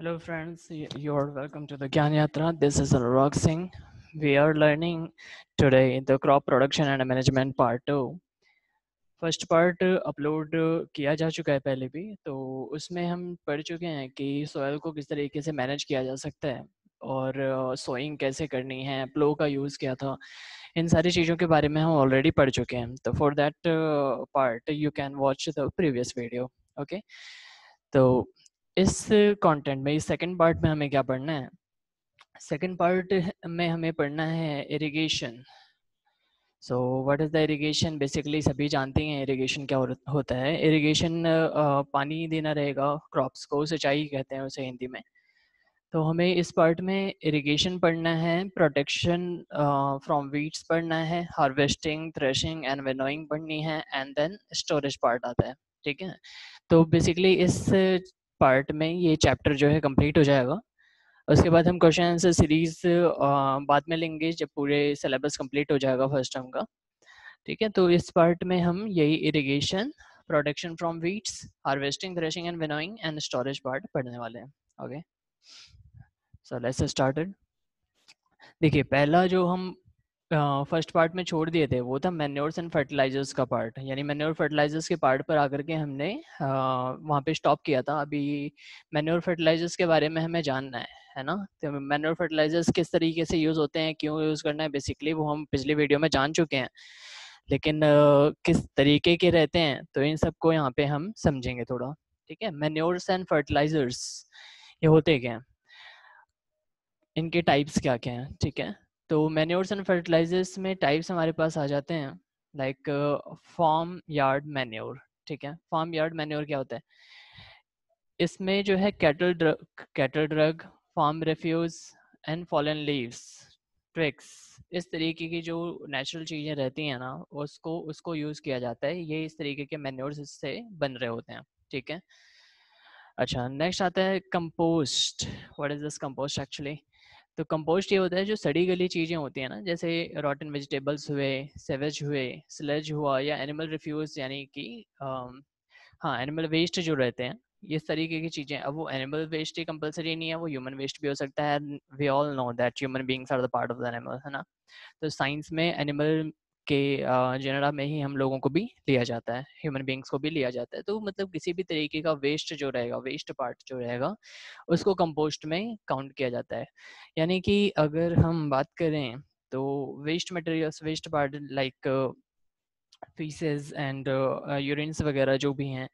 Hello friends, you're welcome to the Gyan Yatra. This is Anurag Singh. We are learning today the crop production and management part 2. First part upload किया जा चुका है पहले भी तो उसमें हम पढ़ चुके हैं कि सोयल को किस तरीके से मैनेज किया जा सकता है और सोइंग uh, कैसे करनी है प्लो का यूज़ क्या था इन सारी चीज़ों के बारे में हम ऑलरेडी पढ़ चुके हैं तो for that part you can watch the previous video okay तो इस कंटेंट में इस सेकंड पार्ट में हमें क्या पढ़ना है सेकंड पार्ट में हमें पढ़ना है irrigation so what is the irrigation basically सभी जानते हैं इरिगेशन क्या होता है इरिगेशन पानी देना रहेगा क्रॉप्स को सिंचाई कहते हैं उसे हिंदी में तो हमें इस पार्ट में इरिगेशन पढ़ना है प्रोटेक्शन फ्रॉम वीड्स पढ़ना है हार्वेस्टिंग थ्रेशिंग एंड विनोइंग पढ़नी है एंड देन स्टोरेज पार्ट आता है ठीक है तो बेसिकली इस पार्ट में ये चैप्टर जो है कंप्लीट हो जाएगा उसके बाद हम क्वेश्चन आंसर सीरीज बाद में लेंगे जब पूरे सिलेबस कंप्लीट हो जाएगा फर्स्ट टर्म का ठीक है तो इस पार्ट में हम यही irrigation production from wheats harvesting threshing and winnowing and storage part पढ़ने वाले हैं ओके सो लेट्स स्टार्टेड देखिए पहला जो हम फर्स्ट पार्ट में छोड़ दिए थे वो था मेन्योर्स एंड फर्टिलाइजर्स का पार्ट यानी मेन्योर फर्टिलाइजर्स के पार्ट पर आकर के हमने uh, वहाँ पे स्टॉप किया था अभी मेन्योर फर्टिलाइजर्स के बारे में हमें जानना है है ना तो मेन्योर फर्टिलाइजर्स किस तरीके से यूज़ होते हैं क्यों यूज़ करना है बेसिकली वो हम पिछली वीडियो में जान चुके हैं लेकिन uh, किस तरीके के रहते हैं तो इन सबको यहाँ पे हम समझेंगे थोड़ा ठीक है मेन्योर्स एंड फर्टिलाइजर्स ये होते क्या इनके टाइप्स क्या क्या हैं ठीक है तो मैन्योर्स एंड फर्टिलाइजर्स में टाइप्स हमारे पास आ जाते हैं लाइक फॉर्म यार्ड मैन्योर ठीक है फार्म यार्ड मैन्योर क्या होता है इसमें जो है cattle drug cattle drug form refuse and fallen leaves tricks इस तरीके की जो नेचुरल चीज़ें रहती हैं ना उसको उसको यूज़ किया जाता है ये इस तरीके के मैन्योर्स इससे बन रहे होते हैं ठीक है अच्छा नेक्स्ट आता है compost what is this compost actually तो कंपोस्ट ये होता है जो सड़ी गली चीज़ें होती हैं ना जैसे रॉटन वेजिटेबल्स हुए सेवेज हुए स्लेज हुआ या एनिमल रिफ्यूज यानी कि हाँ एनिमल वेस्ट जो रहते हैं इस तरीके की चीज़ें अब वो एनिमल वेस्ट ही कंपलसरी नहीं है वो ह्यूमन वेस्ट भी हो सकता है we all know that human beings are the part of the animal है ना तो साइंस में एनिमल के जनरा में ही हम लोगों को भी लिया जाता है ह्यूमन बींग्स को भी लिया जाता है तो मतलब किसी भी तरीके का वेस्ट जो रहेगा वेस्ट पार्ट जो रहेगा उसको कंपोस्ट में काउंट किया जाता है यानी कि अगर हम बात करें तो waste materials waste part like faeces and urines वगैरह जो भी हैं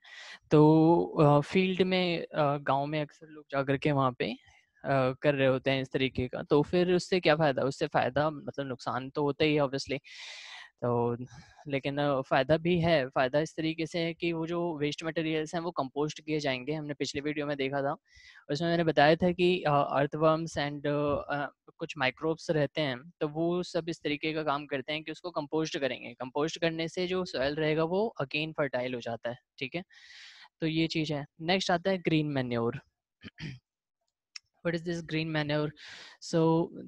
तो फील्ड uh, में uh, गांव में अक्सर लोग जा के वहाँ पे Uh, कर रहे होते हैं इस तरीके का तो फिर उससे क्या फ़ायदा उससे फ़ायदा मतलब नुकसान तो होता ही है ऑब्वियसली तो लेकिन फ़ायदा भी है फ़ायदा इस तरीके से है कि वो जो वेस्ट मटेरियल्स हैं वो कंपोस्ट किए जाएंगे हमने पिछले वीडियो में देखा था उसमें मैंने बताया था कि अर्थवर्म्स एंड कुछ माइक्रोब्स रहते हैं तो वो सब इस तरीके का काम करते हैं कि उसको कंपोस्ट करेंगे कंपोस्ट करने से जो सॉयल रहेगा वो अगेन फर्टाइल हो जाता है ठीक है तो ये चीज़ है नेक्स्ट आता है green manure what is this green manure so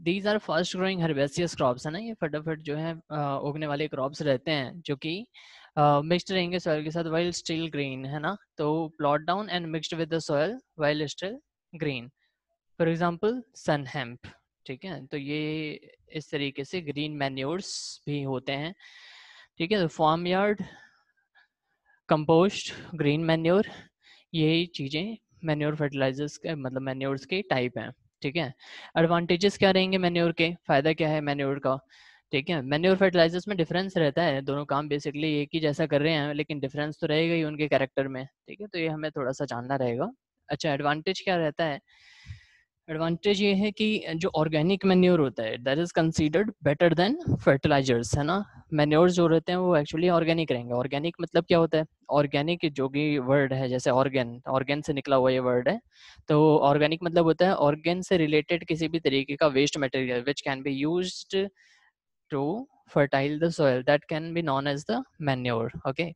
these are fast growing herbaceous crops है ना ये फटाफट जो है उगने वाले क्रॉप्स रहते हैं जो कि मिक्स्ड रहेंगे सॉयल के साथ वाइल स्टिल ग्रीन है ना तो plot down and mixed with the soil while still green for example sun hemp ठीक है तो ये इस तरीके से ग्रीन मैन्योर्स भी होते हैं ठीक है तो farm yard compost green manure यही चीज़ें मैन्योर फर्टिलाइजर्स मतलब मैन्योर्स के टाइप हैं ठीक है एडवांटेजेस क्या रहेंगे मैन्योर के फायदा क्या है मैन्योर का ठीक है मैन्योर फर्टिलाइजर्स में डिफरेंस रहता है दोनों काम बेसिकली एक ही जैसा कर रहे हैं लेकिन डिफरेंस तो रहेगा ही उनके कैरेक्टर में ठीक है तो ये हमें थोड़ा सा जानना रहेगा अच्छा एडवांटेज क्या रहता है एडवांटेज ये है कि जो ऑर्गेनिक मेन्योर होता है that is considered better than fertilizers है ना मेन्योर जो रहते हैं वो एक्चुअली ऑर्गेनिक रहेंगे ऑर्गेनिक मतलब क्या होता है ऑर्गेनिक जो भी वर्ड है जैसे ऑर्गेन ऑर्गेन से निकला हुआ ये वर्ड है तो ऑर्गेनिक मतलब होता है ऑर्गेन से रिलेटेड किसी भी तरीके का waste material which can be use to fertile the soil that can be known as the manure okay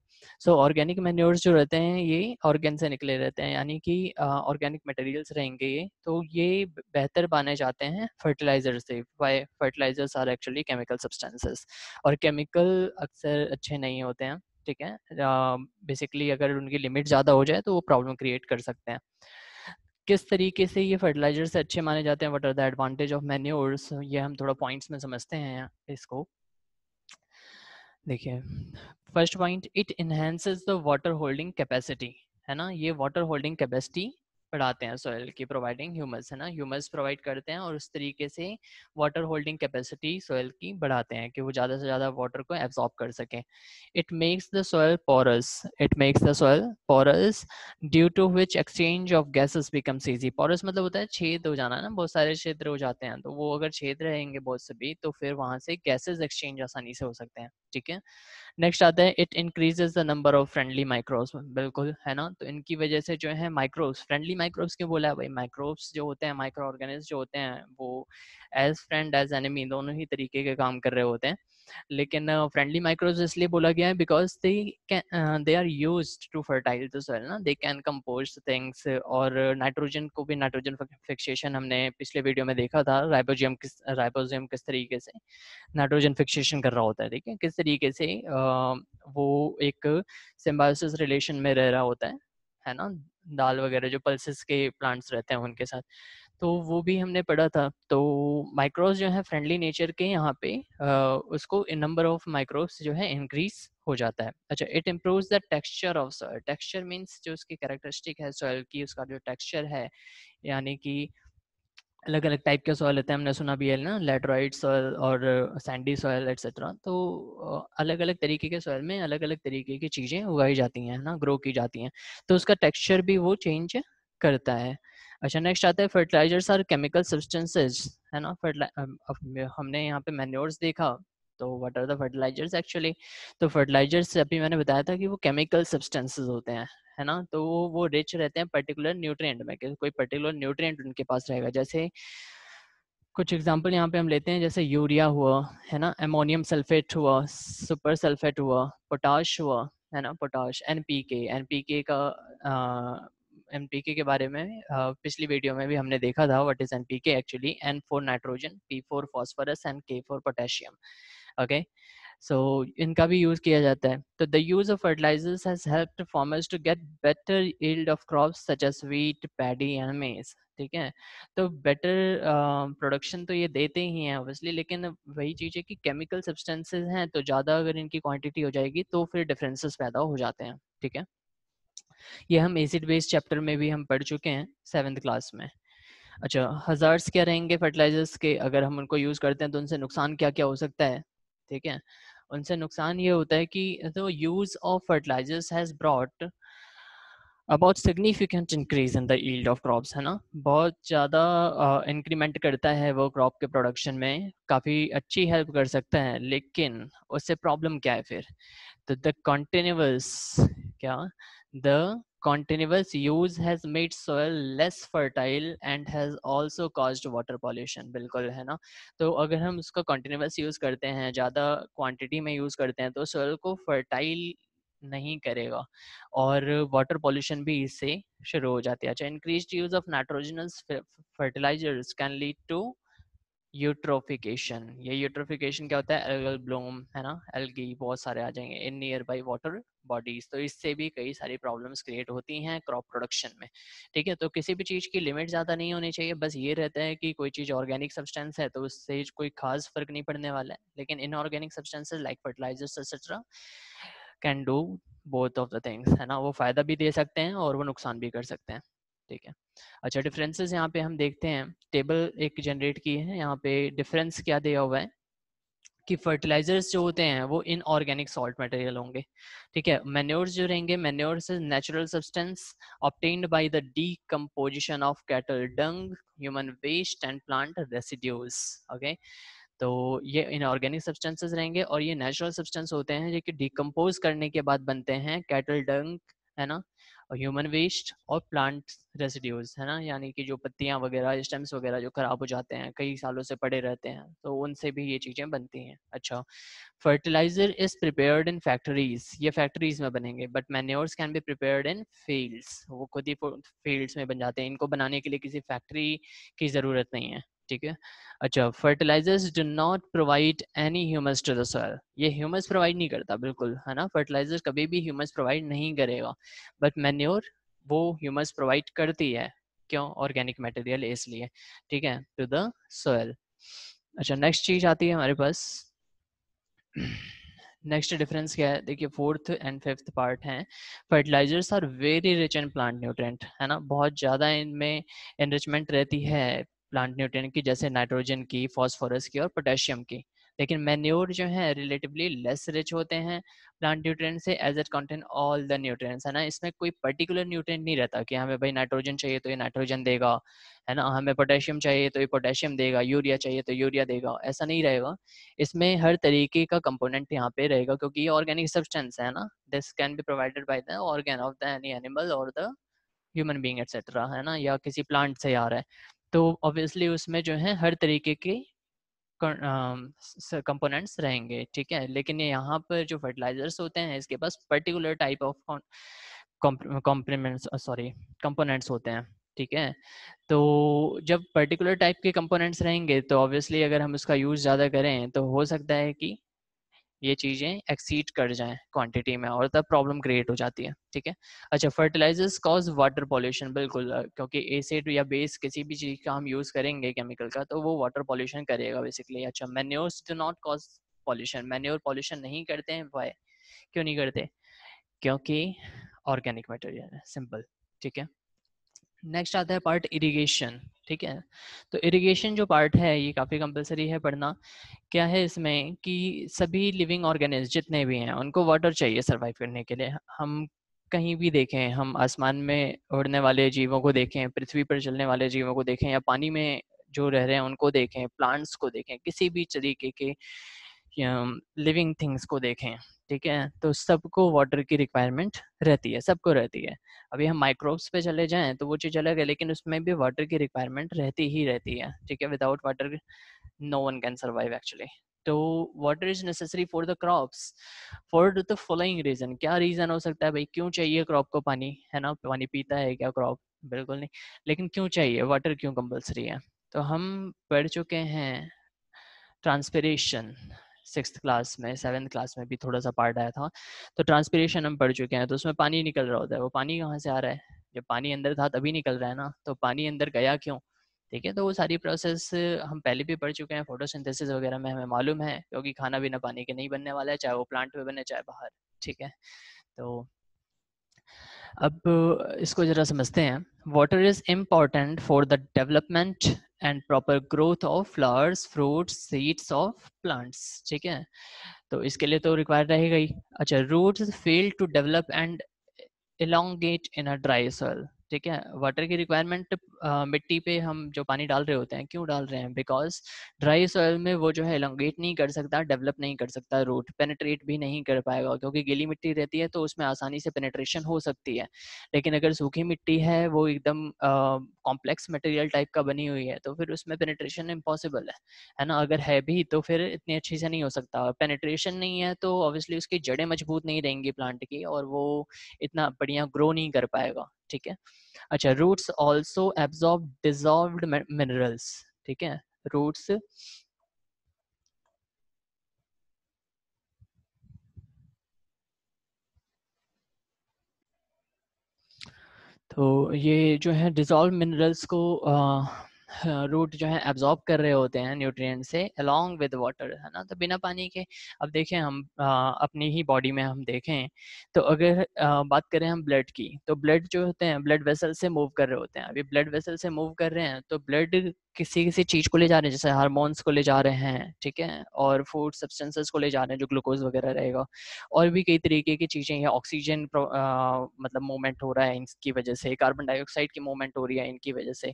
so organic manure जो रहते हैं ये ऑर्गेन से निकले रहते हैं यानी कि ऑर्गेनिक मटेरियल्स रहेंगे ये तो ये बेहतर माने जाते हैं फर्टिलाइजर से why fertilizers are actually chemical substances और केमिकल अक्सर अच्छे नहीं होते हैं ठीक है बेसिकली अगर उनकी लिमिट ज़्यादा हो जाए तो वो प्रॉब्लम क्रिएट कर सकते हैं किस तरीके से ये फर्टिलाइजर से अच्छे माने जाते हैं what are the advantage of manures ये हम थोड़ा पॉइंट्स में समझते हैं इसको देखिए first point it enhances the water holding capacity है ना ये वाटर होल्डिंग कैपेसिटी बढ़ाते हैं सॉइल की प्रोवाइडिंग ह्यूमस है ना ह्यूमस प्रोवाइड करते हैं और उस तरीके से वाटर होल्डिंग कैपेसिटी सॉइल की बढ़ाते हैं कि वो ज़्यादा से ज़्यादा वाटर को एब्जॉर्ब कर सकें it makes the soil porous it makes the soil porous due to which exchange of gases becomes easy porous मतलब होता है छेद हो जाना ना बहुत सारे क्षेत्र हो जाते हैं तो वो अगर छेद रहेंगे बहुत से भी तो फिर वहाँ से गैसेज एक्सचेंज आसानी से हो सकते हैं ठीक है नेक्स्ट आता है it increases the number of friendly microbes बिल्कुल है ना तो इनकी वजह से जो है माइक्रोव्स फ्रेंडली माइक्रोव्स क्यों बोला है भाई माइक्रोव्स जो होते हैं माइक्रो ऑर्गेनिज जो होते हैं वो एज फ्रेंड एज एनिमी दोनों ही तरीके के काम कर रहे होते हैं लेकिन फ्रेंडली माइक्रोव्स इसलिए बोला गया है because they they are use to fertile the soil ना दे कैन कम्पोज थिंग्स और नाइट्रोजन को भी नाइट्रोजन फिक्सेशन हमने पिछले वीडियो में देखा था राइबोजियम किस राइबोजियम किस तरीके से नाइट्रोजन फिक्सेशन कर रहा होता है ठीक है किस तरीके तरीके से वो एक सिम्बायोसिस रिलेशन में रह रहा होता है है ना दाल वगैरह जो पल्सिस के प्लांट्स रहते हैं उनके साथ तो वो भी हमने पढ़ा था तो माइक्रोव जो है फ्रेंडली नेचर के यहाँ पे आ, उसको नंबर ऑफ माइक्रोव जो है इंक्रीज हो जाता है अच्छा it improve the texture of soil texture means जो उसकी कैरेक्टरिस्टिक है सॉयल की उसका जो टेक्सचर है यानी कि अलग अलग टाइप के सॉयल होते हैं हमने सुना भी है ना लेटराइड सॉयल और सैंडी सॉयल एक्सेट्रा तो अलग अलग तरीके के सॉयल में अलग अलग तरीके की चीज़ें उगाई जाती हैं ना ग्रो की जाती हैं तो उसका टेक्सचर भी वो चेंज करता है अच्छा नेक्स्ट आता है फर्टिलाइजर्स आर केमिकल सब्सटेंसेज है ना हमने यहाँ पे मेन्योर्स देखा तो what are the fertilizers actually तो फर्टिलाइजर्स अभी मैंने बताया था कि वो केमिकल सब्सटेंसेज होते हैं है ना तो वो वो रिच रहते हैं पर्टिकुलर न्यूट्रिएंट में कोई पर्टिकुलर न्यूट्रिएंट उनके पास रहेगा जैसे कुछ एग्जांपल यहाँ पे हम लेते हैं जैसे यूरिया हुआ है ना एमोनियम सल्फेट हुआ सुपर सल्फेट हुआ पोटाश हुआ है ना potash N P K N P K का एन पी के के बारे में आ, पिछली वीडियो में भी हमने देखा था what is N P K actually N for nitrogen P for phosphorus and K for potassium okay okay? so इनका भी यूज किया जाता है तो the use of fertilizers has helped farmers to get better yield of crops such as wheat paddy and maize ठीक है तो better production uh, तो ये देते ही हैं ऑब्वियसली लेकिन वही चीज़ है कि केमिकल सब्सटेंसेस हैं तो ज़्यादा अगर इनकी क्वांटिटी हो जाएगी तो फिर डिफरेंसेस पैदा हो जाते हैं ठीक है ये हम एसिड बेस्ड चैप्टर में भी हम पढ़ चुके हैं सेवेंथ क्लास में अच्छा हजार्स क्या रहेंगे फर्टिलाइजर्स के अगर हम उनको यूज़ करते हैं तो उनसे नुकसान क्या क्या हो सकता है ठीक है उनसे नुकसान ये होता है कि the use of fertilizers has brought about significant increase in the yield of crops है ना बहुत ज़्यादा इंक्रीमेंट uh, करता है वो क्रॉप के प्रोडक्शन में काफ़ी अच्छी हेल्प कर सकता है लेकिन उससे प्रॉब्लम क्या है फिर तो द कंटिन्यूस क्या the Continuous use has made soil less fertile and has also caused water pollution बिल्कुल है ना तो अगर हम उसका continuous use करते हैं ज़्यादा quantity में use करते हैं तो soil को fertile नहीं करेगा और वाटर पॉल्यूशन भी इससे शुरू हो जाती है अच्छा increase use of nitrogenous fertilizers can lead to eutrophication ये यूट्रोफिकेशन क्या होता है एल्गल ब्लूम है ना एल्गी बहुत सारे आ जाएंगे in nearby water bodies तो इससे भी कई सारी प्रॉब्लम्स क्रिएट होती हैं क्रॉप प्रोडक्शन में ठीक है तो किसी भी चीज़ की लिमिट ज़्यादा नहीं होनी चाहिए बस ये रहता है कि कोई चीज़ ऑर्गेनिक सब्सटेंस है तो उससे कोई खास फर्क नहीं पड़ने वाला है लेकिन inorganic substances like fertilizers etcetera can do both of the things है ना वो फ़ायदा भी दे सकते हैं और वो नुकसान भी कर सकते हैं ठीक है अच्छा डिफरेंसेस यहाँ पे हम देखते हैं टेबल एक जनरेट की है यहाँ पे डिफरेंस क्या दिया हुआ है कि फर्टिलाइजर्स जो होते हैं वो इनऑर्गेनिक सॉल्ट मटेरियल होंगे ठीक है मेन्योर्स जो रहेंगे manures is natural substance obtained by the decomposition of cattle dung human waste and plant residues okay तो ये इनऑर्गेनिक सब्सटेंसेस रहेंगे और ये नेचुरल सब्सटेंस होते हैं जो कि डिकम्पोज करने के बाद बनते हैं कैटल डंग है ना ह्यूमन वेस्ट और प्लांट रेसिड्यूज है ना यानी कि जो पत्तियां वगैरह स्टेम्स वगैरह जो खराब हो जाते हैं कई सालों से पड़े रहते हैं तो उनसे भी ये चीज़ें बनती हैं अच्छा fertilizer is prepared in factories ये फैक्ट्रीज में बनेंगे but manures can be prepared in fields वो खुद ही फील्ड्स में बन जाते हैं इनको बनाने के लिए किसी फैक्ट्री की ज़रूरत नहीं है ठीक है अच्छा fertilizers do not provide any humus to the soil ये ह्यूमस प्रोवाइड नहीं करता बिल्कुल है ना फर्टिलाइजर कभी भी ह्यूमस प्रोवाइड नहीं करेगा बट मैन्योर वो ह्यूमस प्रोवाइड करती है क्यों ऑर्गेनिक मटेरियल इसलिए ठीक है टू द सॉयल अच्छा नेक्स्ट चीज आती है हमारे पास नेक्स्ट डिफरेंस क्या है देखिए फोर्थ एंड फिफ्थ पार्ट हैं fertilizers are very rich in plant nutrient है ना बहुत ज़्यादा इनमें एनरिचमेंट रहती है प्लांट न्यूट्रिएंट की जैसे नाइट्रोजन की फॉस्फोरस की और पोटेशियम की लेकिन मेन्योर जो है रिलेटिवली लेस रिच होते हैं प्लांट न्यूट्रिएंट से as it contain all the nutrients है ना इसमें कोई पर्टिकुलर न्यूट्रिएंट नहीं रहता कि हमें भाई नाइट्रोजन चाहिए तो ये नाइट्रोजन देगा है ना हमें पोटेशियम चाहिए तो ये पोटेशियम देगा यूरिया चाहिए तो यूरिया देगा ऐसा नहीं रहेगा इसमें हर तरीके का कंपोनेंट यहाँ पे रहेगा क्योंकि ये ऑर्गेनिक सब्सटेंस है ना this can be provided by the organ of the any animal और द ह्यूमन बींग एक्सेट्रा है ना या किसी प्लांट से आ रहा है तो ऑब्वियसली उसमें जो है हर तरीके के कंपोनेंट्स रहेंगे ठीक है लेकिन यहाँ पर जो फर्टिलाइजर्स होते हैं इसके पास particular type of complements sorry components होते हैं ठीक है तो जब पर्टिकुलर टाइप के कंपोनेंट्स रहेंगे तो ऑब्वियसली अगर हम उसका यूज़ ज़्यादा करें तो हो सकता है कि ये चीज़ें एक्सीड कर जाए क्वांटिटी में और तब प्रॉब्लम क्रिएट हो जाती है ठीक है अच्छा फर्टिलाइजर्स कॉज वाटर पॉल्यूशन बिल्कुल क्योंकि एसिड या बेस किसी भी चीज़ का हम यूज़ करेंगे केमिकल का तो वो वाटर पॉल्यूशन करेगा बेसिकली अच्छा manures do not cause pollution manure pollution नहीं करते हैं वाई क्यों नहीं करते क्योंकि ऑर्गेनिक मटेरियल है सिंपल ठीक है नेक्स्ट आता है पार्ट इरिगेशन ठीक है तो इरिगेशन जो पार्ट है ये काफ़ी कंपलसरी है पढ़ना क्या है इसमें कि सभी लिविंग ऑर्गेनिज जितने भी हैं उनको वाटर चाहिए सर्वाइव करने के लिए हम कहीं भी देखें हम आसमान में उड़ने वाले जीवों को देखें पृथ्वी पर चलने वाले जीवों को देखें या पानी में जो रह रहे हैं उनको देखें प्लांट्स को देखें किसी भी तरीके के लिविंग थिंग्स को देखें ठीक है तो सबको वाटर की रिक्वायरमेंट रहती है सबको रहती है अभी हम माइक्रोब्स पे चले जाएं तो वो चीज़ अलग है लेकिन उसमें भी वाटर की रिक्वायरमेंट रहती ही रहती है ठीक है without water no one can survive actually तो water is necessary for the crops for the following reason क्या रीजन हो सकता है भाई क्यों चाहिए क्रॉप को पानी है ना पानी पीता है क्या क्रॉप बिल्कुल नहीं लेकिन क्यों चाहिए वाटर क्यों कंपल्सरी है तो हम पढ़ चुके हैं ट्रांसपेरेशन सिक्स क्लास में सेवन्थ क्लास में भी थोड़ा सा पार्ट आया था तो ट्रांसपीरेशन हम पढ़ चुके हैं तो उसमें पानी निकल रहा होता है वो पानी कहाँ से आ रहा है जब पानी अंदर था तभी निकल रहा है ना तो पानी अंदर गया क्यों ठीक है तो वो सारी प्रोसेस हम पहले भी पढ़ चुके हैं फोटोसिंथेसिस वगैरह में हमें मालूम है क्योंकि खाना बिना पानी के नहीं बनने वाला है चाहे वो प्लांट में बने चाहे बाहर ठीक है तो अब इसको जरा समझते हैं water is important for the development and proper growth of flowers fruit seeds of plants ठीक है तो इसके लिए तो रिक्वायर रहेगा ही अच्छा root fail to develop and elongate in a dry soil ठीक है वाटर की रिक्वायरमेंट मिट्टी पे हम जो पानी डाल रहे होते हैं क्यों डाल रहे हैं बिकॉज ड्राई सॉयल में वो जो है एलोंगेट नहीं कर सकता डेवलप नहीं कर सकता रूट पेनेट्रेट भी नहीं कर पाएगा क्योंकि गीली मिट्टी रहती है तो उसमें आसानी से पेनेट्रेशन हो सकती है लेकिन अगर सूखी मिट्टी है वो एकदम कॉम्प्लेक्स मटेरियल टाइप का बनी हुई है तो फिर उसमें पेनेट्रेशन इम्पॉसिबल है है ना अगर है भी तो फिर इतनी अच्छी से नहीं हो सकता पेनेट्रेशन नहीं है तो ऑब्वियसली उसकी जड़ें मजबूत नहीं रहेंगी प्लांट की और वो इतना बढ़िया ग्रो नहीं कर पाएगा ठीक है अच्छा roots also absorb dissolve minerals ठीक है रूट्स तो ये जो है डिजॉल्व मिनरल्स को रूट हाँ, जो है एब्जॉर्ब कर रहे होते हैं न्यूट्रिएंट से अलॉन्ग विद वाटर है ना तो बिना पानी के अब देखें हम आ, अपनी ही बॉडी में हम देखें तो अगर आ, बात करें हम ब्लड की तो ब्लड जो होते हैं ब्लड वेसल से मूव कर रहे होते हैं अभी ब्लड वेसल से मूव कर रहे हैं तो ब्लड किसी किसी चीज़ को ले जा रहे हैं जैसे हारमोन्स को ले जा रहे हैं ठीक है और फूड सब्सटेंसेस को ले जा रहे हैं जो ग्लूकोज वगैरह रहेगा और भी कई तरीके की चीज़ें या ऑक्सीजन मतलब मूवमेंट हो रहा है इनकी वजह से कार्बन डाइऑक्साइड की मूवमेंट हो रही है इनकी वजह से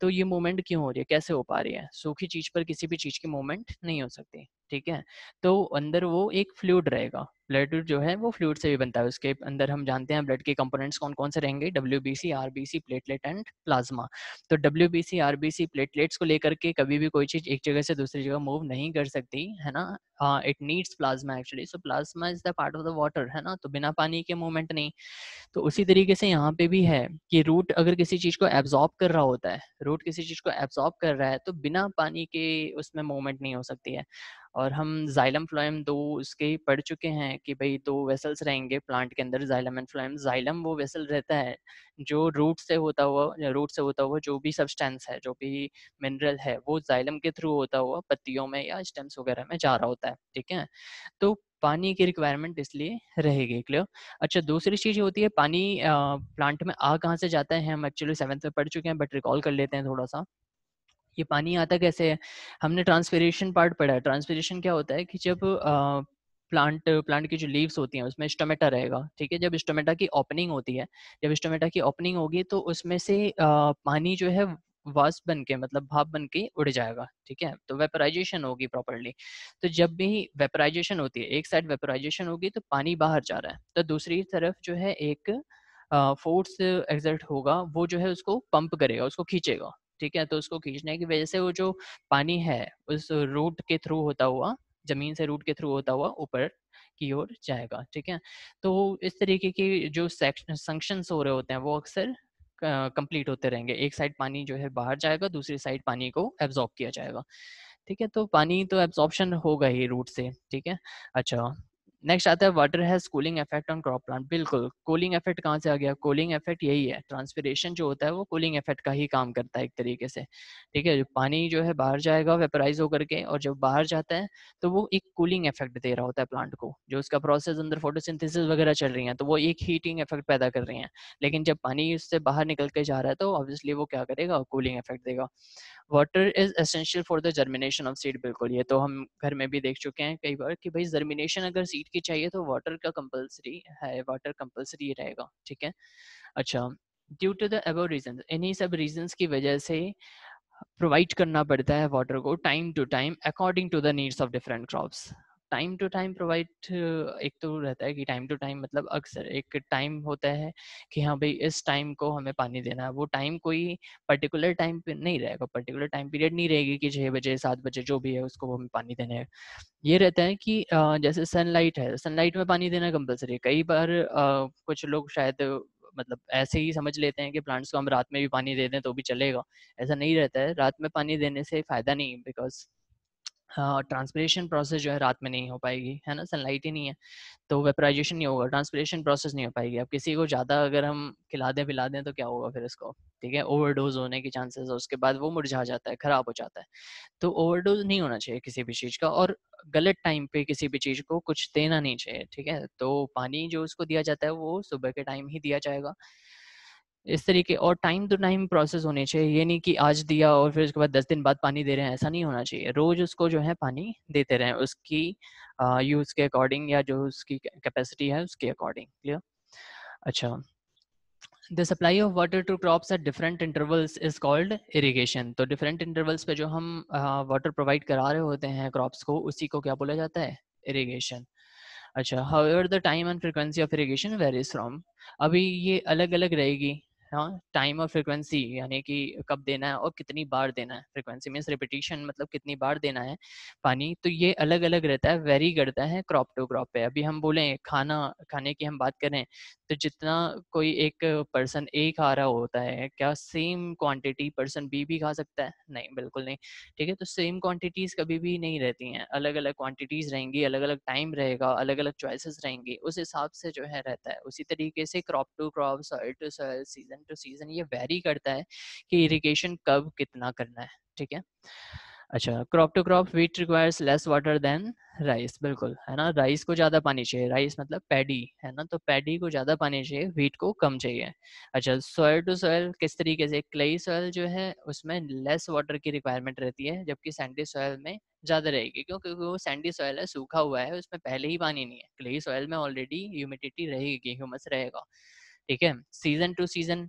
तो ये मूवमेंट क्यों हो रही है कैसे हो पा रही है सूखी चीज पर किसी भी चीज की मूवमेंट नहीं हो सकती ठीक है तो अंदर वो एक फ्लूड रहेगा ब्लड जो है वो फ्लूड से भी बनता है उसके अंदर हम जानते हैं ब्लड के कंपोनेंट्स कौन कौन से रहेंगे W B C R B C platelet and plasma तो W B C R B C platelets को लेकर के कभी भी कोई चीज एक जगह से दूसरी जगह मूव नहीं कर सकती है ना it needs plasma actually so plasma is the part of the water है ना तो बिना पानी के मूवमेंट नहीं तो उसी तरीके से यहाँ पे भी है कि रूट अगर किसी चीज को एब्जॉर्ब कर रहा होता है रूट किसी चीज को एब्जॉर्ब कर रहा है तो बिना पानी के उसमें मूवमेंट नहीं हो सकती है और हम जाइलम फ्लोएम दो उसके पढ़ चुके हैं कि भाई दो वेसल्स रहेंगे प्लांट के अंदर जाइलम एंड फ्लोएम जाइलम वो वेसल रहता है जो रूट से होता हुआ रूट से होता हुआ जो भी सब्सटेंस है जो भी मिनरल है वो जाइलम के थ्रू होता हुआ पत्तियों में या स्टेम्स वगैरह में जा रहा होता है ठीक है तो पानी की रिक्वायरमेंट इसलिए रहेगी क्लियर अच्छा दूसरी चीज होती है पानी आ, प्लांट में आ कहाँ से जाता है हम एक्चुअली सेवेंथ में पढ़ चुके हैं बट रिकॉल कर लेते हैं थोड़ा सा ये पानी आता कैसे है हमने ट्रांसफेरेशन पार्ट पढ़ा है ट्रांसफेरेशन क्या होता है कि जब प्लांट प्लांट की जो लीव्स होती हैं उसमें स्टोमेटा रहेगा ठीक है जब स्टोमेटा की ओपनिंग होती है जब स्टोमेटा की ओपनिंग होगी तो उसमें से पानी जो है वास बन के मतलब भाप बन के उड़ जाएगा ठीक है तो वेपराइजेशन होगी प्रॉपरली तो जब भी वेपराइजेशन होती है एक साइड वेपराइजेशन होगी तो पानी बाहर जा रहा है तो दूसरी तरफ जो है एक फोर्स एग्जर्ट होगा वो जो है उसको पंप करेगा उसको खींचेगा ठीक है तो उसको खींचने की वजह से वो जो पानी है उस रूट के थ्रू होता हुआ जमीन से रूट के थ्रू होता हुआ ऊपर की ओर जाएगा ठीक है तो इस तरीके के जो सेक्शन हो रहे होते हैं वो अक्सर कंप्लीट होते रहेंगे एक साइड पानी जो है बाहर जाएगा दूसरी साइड पानी को एब्जॉर्ब किया जाएगा ठीक है तो पानी तो एब्जॉर्बशन होगा ही रूट से ठीक है अच्छा नेक्स्ट आता है water has cooling effect on crop plant बिल्कुल कूलिंग इफेक्ट कहाँ से आ गया कूलिंग इफेक्ट यही है ट्रांसपीरेशन जो होता है वो कूलिंग इफेक्ट का ही काम करता है एक तरीके से ठीक है पानी जो है बाहर जाएगा वेपराइज होकर के और जब बाहर जाता है तो वो एक कूलिंग इफेक्ट दे रहा होता है प्लांट को जो उसका प्रोसेस अंदर फोटोसिंथेसिस वगैरह चल रही है तो वो एक हीटिंग इफेक्ट पैदा कर रही है लेकिन जब पानी उससे बाहर निकल के जा रहा है तो ऑब्वियसली वो क्या करेगा कूलिंग इफेक्ट देगा water is essential for the germination of seed बिल्कुल ये तो हम घर में भी देख चुके हैं कई बार कि भाई जर्मिनेशन अगर सीड की चाहिए तो वाटर का कंपलसरी है वाटर कंपलसरी रहेगा ठीक है अच्छा ड्यू टू द रीजन इन्हीं सब रीजन की वजह से प्रोवाइड करना पड़ता है वाटर को time to time according to the needs of different crops time to time provide एक तो रहता है कि टाइम टू टाइम मतलब अक्सर एक टाइम होता है कि हाँ भाई इस टाइम को हमें पानी देना है वो टाइम कोई पर्टिकुलर टाइम नहीं रहेगा पर्टिकुलर टाइम पीरियड नहीं रहेगी कि छः बजे सात बजे जो भी है उसको हमें पानी देना है ये रहता है कि जैसे सनलाइट है सनलाइट में पानी देना कंपलसरी है कई बार कुछ लोग शायद मतलब ऐसे ही समझ लेते हैं कि प्लांट्स को हम रात में भी पानी दे दें तो भी चलेगा ऐसा नहीं रहता है रात में पानी देने से फ़ायदा नहीं बिकॉज ट्रांसपरेशन हाँ, प्रोसेस जो है रात में नहीं हो पाएगी है ना सनलाइट ही नहीं है तो वेपराइजेशन नहीं होगा ट्रांसपरेशन प्रोसेस नहीं हो पाएगी अब किसी को ज़्यादा अगर हम खिला दें पिला दें तो क्या होगा फिर इसको ठीक है ओवरडोज होने के चांसेस है उसके बाद वो मुरझा जाता है ख़राब हो जाता है तो ओवरडोज नहीं होना चाहिए किसी भी चीज़ का और गलत टाइम पे किसी भी चीज़ को कुछ देना नहीं चाहिए ठीक है तो पानी जो उसको दिया जाता है वो सुबह के टाइम ही दिया जाएगा इस तरीके और टाइम टू टाइम प्रोसेस होने चाहिए ये नहीं कि आज दिया और फिर उसके बाद दस दिन बाद पानी दे रहे हैं ऐसा नहीं होना चाहिए रोज उसको जो है पानी देते रहें उसकी यूज के अकॉर्डिंग या जो उसकी कैपेसिटी है उसके अकॉर्डिंग क्लियर अच्छा the supply of water to crops at different intervals is called irrigation तो डिफरेंट इंटरवल्स पे जो हम वाटर uh, प्रोवाइड करा रहे होते हैं क्रॉप्स को उसी को क्या बोला जाता है इरीगेशन अच्छा however the time and frequency of irrigation varies from अभी ये अलग अलग रहेगी टाइम हाँ, और फ्रिक्वेंसी यानी कि कब देना है और कितनी बार देना है फ्रीक्वेंसी मीन्स रिपीटेशन मतलब कितनी बार देना है पानी तो ये अलग अलग रहता है वेरी करता है क्रॉप टू क्रॉप पे अभी हम बोलें खाना खाने की हम बात करें तो जितना कोई एक पर्सन ए खा रहा होता है क्या सेम क्वांटिटी पर्सन बी भी खा सकता है नहीं बिल्कुल नहीं ठीक है तो सेम क्वांटिटीज कभी भी नहीं रहती हैं अलग अलग क्वांटिटीज रहेंगी अलग अलग टाइम रहेगा अलग अलग चॉइसेस रहेंगी उस हिसाब से जो है रहता है उसी तरीके से crop to crop soil to soil season to season ये वेरी करता है कि इरीगेशन कब कितना करना है ठीक है अच्छा crop to crop wheat requires less water than rice बिल्कुल है ना राइस को ज़्यादा पानी चाहिए राइस मतलब पैडी है ना तो पैडी को ज़्यादा पानी चाहिए वीट को कम चाहिए अच्छा सोयल टू सोयल किस तरीके से क्लेई सोयल जो है उसमें लेस वाटर की रिक्वायरमेंट रहती है जबकि सैंडी सोयल में ज़्यादा रहेगी क्योंकि वो सैंडी सोयल है सूखा हुआ है उसमें पहले ही पानी नहीं है क्लेई सोयल में ऑलरेडी ह्यूमिडिटी रहेगी ह्यूमस रहेगा ठीक है सीजन टू सीजन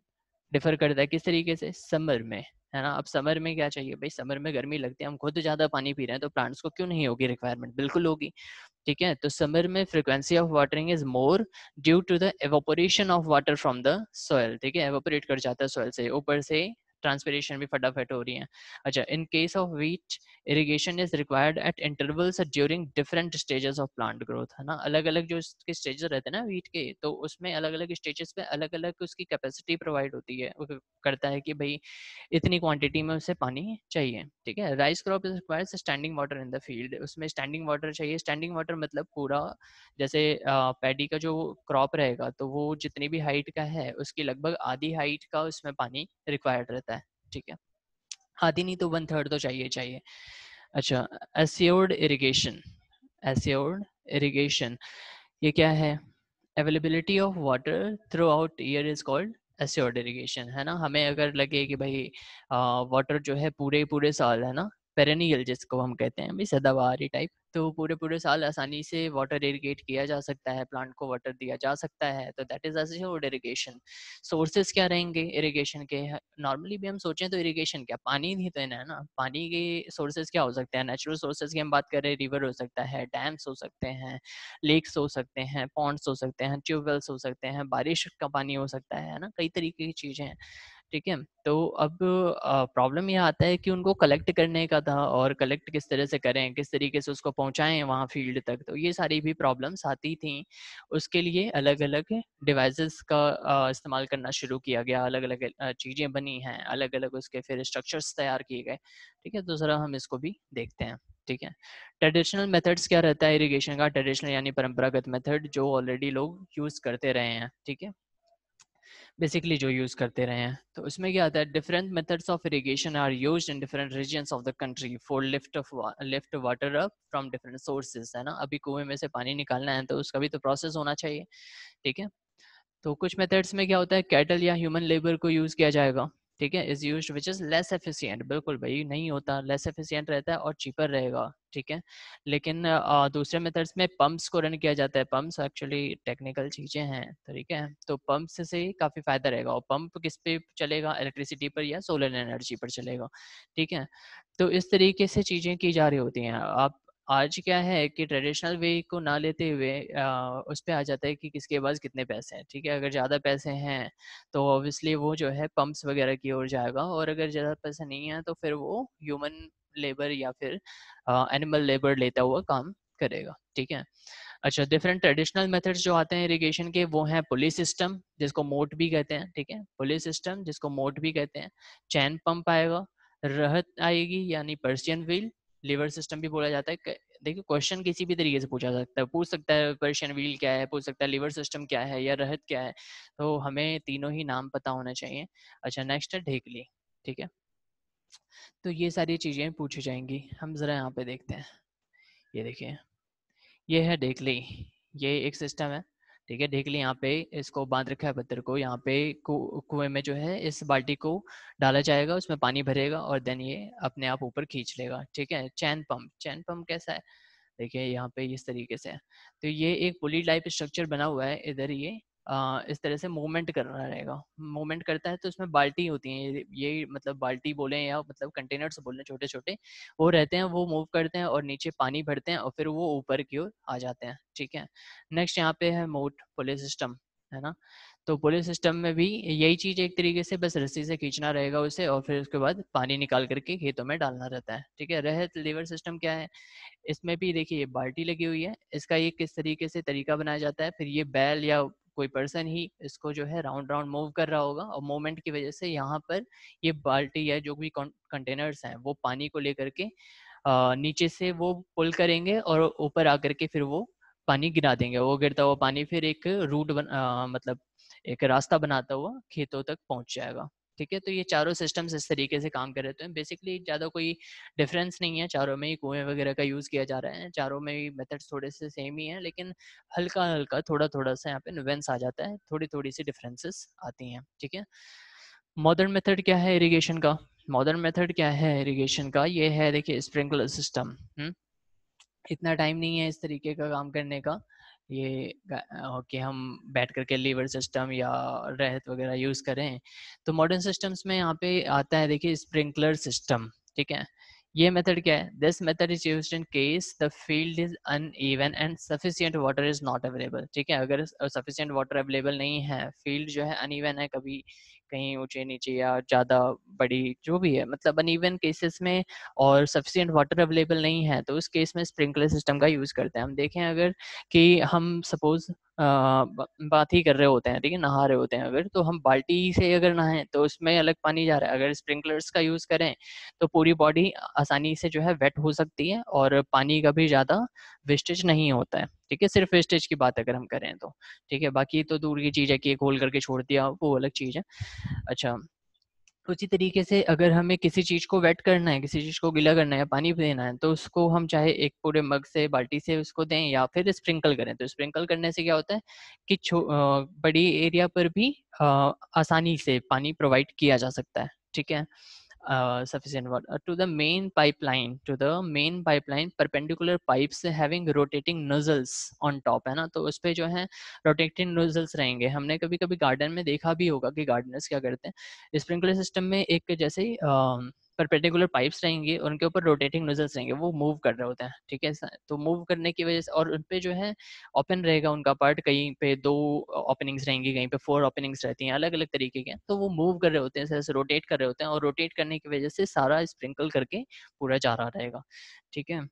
डिफर करता है किस तरीके से समर में है ना अब समर में क्या चाहिए भाई समर में गर्मी लगती है हम खुद ज़्यादा पानी पी रहे हैं तो प्लांट्स को क्यों नहीं होगी रिक्वायरमेंट बिल्कुल होगी ठीक है तो समर में frequency of watering is more due to the evaporation of water from the soil ठीक है एवोपोरेट कर जाता है सॉयल से ऊपर से ट्रांसपेरेशन भी फटाफट हो रही है अच्छा in case of wheat irrigation is required at intervals during different stages of plant growth है ना अलग अलग जो इसके स्टेजेस रहते हैं ना वीट के तो उसमें अलग अलग स्टेजेस पे अलग अलग उसकी कैपेसिटी प्रोवाइड होती है करता है कि भाई इतनी क्वान्टिटी में उसे पानी चाहिए ठीक है rice crop is requires standing water in the field उसमें स्टैंडिंग वाटर चाहिए स्टैंडिंग वाटर मतलब पूरा जैसे पैडी का जो क्रॉप रहेगा तो वो जितनी भी हाइट का है उसकी लगभग आधी हाइट का उसमें पानी रिक्वायर्ड रहता है ठीक है आधी नहीं तो वन थर्ड तो चाहिए चाहिए अच्छा एस्योर्ड इरीगेशन एस्योर्ड इरीगेशन ये क्या है availability of water throughout year is called assured irrigation है ना हमें अगर लगे कि भाई वाटर जो है पूरे पूरे साल है ना पेरेनियल जिसको हम कहते हैं भी सदाबहारी टाइप तो पूरे पूरे साल आसानी से वाटर इरीगेट किया जा सकता है प्लांट को वाटर दिया जा सकता है तो that is as irrigation sources क्या रहेंगे इरीगेशन के नॉर्मली भी हम सोचें तो इरीगेशन क्या पानी नहीं तो है ना पानी के सोर्सेज क्या हो सकते हैं नेचुरल सोर्सेज की हम बात करें रिवर हो सकता है डैम्स हो सकते हैं लेक्स हो सकते हैं पॉन्ड्स हो सकते हैं ट्यूबवेल्स हो सकते हैं बारिश का पानी हो सकता है ना कई तरीके की चीज़ें हैं ठीक है तो अब प्रॉब्लम यह आता है कि उनको कलेक्ट करने का था और कलेक्ट किस तरह से करें किस तरीके से उसको पहुंचाएं वहाँ फील्ड तक तो ये सारी भी प्रॉब्लम्स आती थी उसके लिए अलग अलग डिवाइसेस का इस्तेमाल करना शुरू किया गया अलग अलग चीज़ें बनी हैं अलग अलग उसके फिर स्ट्रक्चर्स तैयार किए गए ठीक है तो ज़रा हम इसको भी देखते हैं ठीक है ट्रेडिशनल मेथड्स क्या रहता है इरिगेशन का ट्रेडिशनल यानी परंपरागत मेथड जो ऑलरेडी लोग यूज़ करते रहे हैं ठीक है बेसिकली जो यूज़ करते रहे हैं तो उसमें क्या आता है different methods of irrigation are use in different region of the country for lift of lift water up from different sources है ना अभी कुएं में से पानी निकालना है तो उसका भी तो प्रोसेस होना चाहिए ठीक है तो कुछ मेथड्स में क्या होता है कैटल या ह्यूमन लेबर को यूज़ किया जाएगा ठीक है is use which is less efficient बिल्कुल भाई नहीं होता लेस एफिशियंट रहता है और चीपर रहेगा ठीक है लेकिन आ, दूसरे मेथड्स में पंप्स को रन किया जाता है पंप्स एक्चुअली टेक्निकल चीजें हैं ठीक है तो पंप से, ही काफी फायदा रहेगा और पंप किस पे चलेगा इलेक्ट्रिसिटी पर या सोलर एनर्जी पर चलेगा ठीक है तो इस तरीके से चीजें की जा रही होती हैं आप आज क्या है कि ट्रेडिशनल वे को ना लेते हुए आ, उस पर आ जाता है कि किसके पास कितने पैसे हैं ठीक है अगर ज़्यादा पैसे हैं तो ऑब्वियसली वो जो है पंप्स वगैरह की ओर जाएगा और अगर ज़्यादा पैसे नहीं है तो फिर वो ह्यूमन लेबर या फिर एनिमल लेबर लेता हुआ काम करेगा ठीक है अच्छा डिफरेंट ट्रेडिशनल मेथड्स जो आते हैं इरिगेशन के वो हैं पुलिस सिस्टम जिसको मोट भी कहते हैं ठीक है पुलिस सिस्टम जिसको मोट भी कहते हैं चैन पंप आएगा रहत आएगी यानी पर्सियन व्हील लिवर सिस्टम भी बोला जाता है देखिए क्वेश्चन किसी भी तरीके से पूछा सकता है पूछ सकता है पर्शियन व्हील क्या है पूछ सकता है लिवर सिस्टम क्या है या रहत क्या है तो हमें तीनों ही नाम पता होना चाहिए अच्छा नेक्स्ट है ढेकली ठीक है तो ये सारी चीज़ें पूछी जाएंगी हम ज़रा यहाँ पे देखते हैं ये देखिए ये है ढेकली ये एक सिस्टम है ठीक है ढेकली यहाँ पे इसको बांध रखा है पत्थर को यहाँ पे कुएं में जो है इस बाल्टी को डाला जाएगा उसमें पानी भरेगा और देन ये अपने आप ऊपर खींच लेगा ठीक है चैन पंप चैन पंप कैसा है देखिए यहाँ पे इस तरीके से तो ये एक पुली टाइप स्ट्रक्चर बना हुआ है इधर ये इस तरह से मूवमेंट करना रहेगा मूवमेंट करता है तो इसमें बाल्टी होती है ये मतलब बाल्टी बोले या मतलब कंटेनर्स बोले छोटे छोटे वो रहते हैं वो मूव करते हैं और नीचे पानी भरते हैं और फिर वो ऊपर की ओर आ जाते हैं ठीक है नेक्स्ट यहाँ पे है मोट पुलिस सिस्टम है ना तो पुलिस सिस्टम में भी यही चीज एक तरीके से बस रस्सी से खींचना रहेगा उसे और फिर उसके बाद पानी निकाल करके खेतों में डालना रहता है ठीक है रहत लीवर सिस्टम क्या है इसमें भी देखिए ये बाल्टी लगी हुई है इसका ये किस तरीके से तरीका बनाया जाता है फिर ये बैल या कोई पर्सन ही इसको जो है राउंड राउंड मूव कर रहा होगा और मूवमेंट की वजह से यहाँ पर ये बाल्टी या जो भी कंटेनर्स हैं वो पानी को लेकर के नीचे से वो पुल करेंगे और ऊपर आकर के फिर वो पानी गिरा देंगे वो गिरता हुआ पानी फिर एक रूट बन, आ, मतलब एक रास्ता बनाता हुआ खेतों तक पहुंच जाएगा ठीक है तो ये चारों सिस्टम्स इस तरीके से काम कर रहे हैं बेसिकली तो ज़्यादा कोई डिफरेंस नहीं है चारों में ही कुएं वगैरह का यूज़ किया जा रहा है चारों में ही मेथड्स थोड़े से सेम ही हैं लेकिन हल्का हल्का थोड़ा थोड़ा सा यहाँ पे नुवेंस आ जाता है थोड़ी थोड़ी सी डिफरेंसेस आती हैं ठीक है मॉडर्न मेथड क्या है इरीगेशन का मॉडर्न मेथड क्या है इरीगेशन का ये है देखिए स्प्रिंकलर सिस्टम हुँ? इतना टाइम नहीं है इस तरीके का काम करने का ये कि हम बैठ करके लीवर सिस्टम या रहत वगैरह यूज़ करें तो मॉडर्न सिस्टम्स में यहाँ पे आता है देखिए स्प्रिंकलर सिस्टम ठीक है ये मेथड क्या है this method is use in case the field is uneven and sufficient water is not available ठीक है अगर सफिशियंट वाटर अवेलेबल नहीं है फील्ड जो है अन है कभी कहीं ऊंचे नीचे या ज़्यादा बड़ी जो भी है मतलब अनइवन केसेस में और सफिशियंट वाटर अवेलेबल नहीं है तो उस केस में स्प्रिंकलर सिस्टम का यूज़ करते हैं हम देखें अगर कि हम सपोज बात ही कर रहे होते हैं ठीक है नहा रहे होते हैं अगर तो हम बाल्टी से अगर नहाएं तो उसमें अलग पानी जा रहा है अगर स्प्रिंकलर्स का यूज़ करें तो पूरी बॉडी आसानी से जो है वेट हो सकती है और पानी का भी ज़्यादा वेस्टेज नहीं होता है ठीक है सिर्फ वेस्टेज की बात अगर हम करें तो ठीक है बाकी तो दूर की चीज़ है कि होल करके छोड़ दिया वो अलग चीज़ है अच्छा उसी तरीके से अगर हमें किसी चीज़ को वेट करना है किसी चीज़ को गीला करना है पानी देना है तो उसको हम चाहे एक पूरे मग से बाल्टी से उसको दें या फिर स्प्रिंकल करें तो स्प्रिंकल करने से क्या होता है कि बड़ी एरिया पर भी आ, आसानी से पानी प्रोवाइड किया जा सकता है ठीक है sufficient water uh, to the main pipeline to the main pipeline perpendicular pipes having rotating nozzles on top है ना तो उस पे जो है rotating nozzles रहेंगे हमने कभी कभी garden में देखा भी होगा कि gardeners क्या करते हैं sprinkler system में एक जैसे ही uh, परपेंडिकुलर पाइप्स रहेंगे और उनके ऊपर रोटेटिंग नोजल्स रहेंगे वो मूव कर रहे होते हैं ठीक है तो मूव करने की वजह से और उन पे जो है ओपन रहेगा उनका पार्ट कहीं पे दो ओपनिंग्स रहेंगी कहीं पे फोर ओपनिंग्स रहती हैं अलग अलग तरीके के तो वो मूव कर रहे होते हैं ऐसे रोटेट कर रहे होते हैं और रोटेट करने की वजह से सारा स्प्रिंकल करके पूरा जा रहा रहेगा ठीक है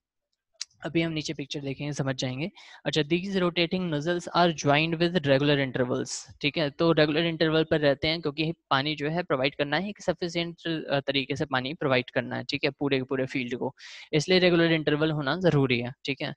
अभी हम नीचे पिक्चर देखेंगे समझ जाएंगे अच्छा these rotating nozzles are joint with regular intervals ठीक है तो रेगुलर इंटरवल पर रहते हैं क्योंकि पानी जो है प्रोवाइड करना है एक सफिशियंट तरीके से पानी प्रोवाइड करना है ठीक है पूरे पूरे फील्ड को इसलिए रेगुलर इंटरवल होना जरूरी है ठीक है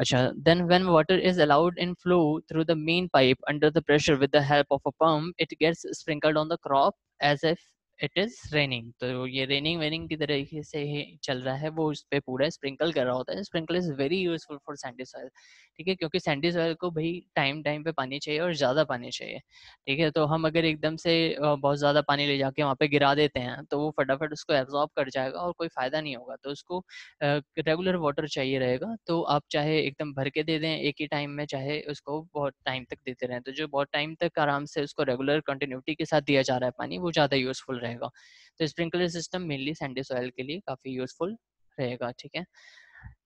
अच्छा then when water is allowed in flow through the main pipe under the pressure with the help of a pump it gets sprinkled on the crop as if it is raining तो ये raining वेनिंग की तरीके से ही चल रहा है वो उस पर पूरा स्प्रिंकल कर रहा होता है sprinkle is very useful for sandy soil ठीक है क्योंकि सैंडी सॉयल को भाई टाइम टाइम पे पानी चाहिए और ज़्यादा पानी चाहिए ठीक है तो हम अगर एकदम से बहुत ज़्यादा पानी ले जाके वहाँ पे गिरा देते हैं तो वो फटाफट उसको एब्जॉर्ब कर जाएगा और कोई फ़ायदा नहीं होगा तो उसको रेगुलर वाटर चाहिए रहेगा तो आप चाहे एकदम भर के दे दें एक ही टाइम में चाहे उसको बहुत टाइम तक देते रहें तो जो बहुत टाइम तक आराम से उसको रेगुलर कंटिन्यूटी के साथ दिया जा रहा है पानी वो ज़्यादा यूजफुल रहेगा जाएगा तो sprinkler system mainly sandy soil के लिए काफ़ी यूजफुल रहेगा ठीक है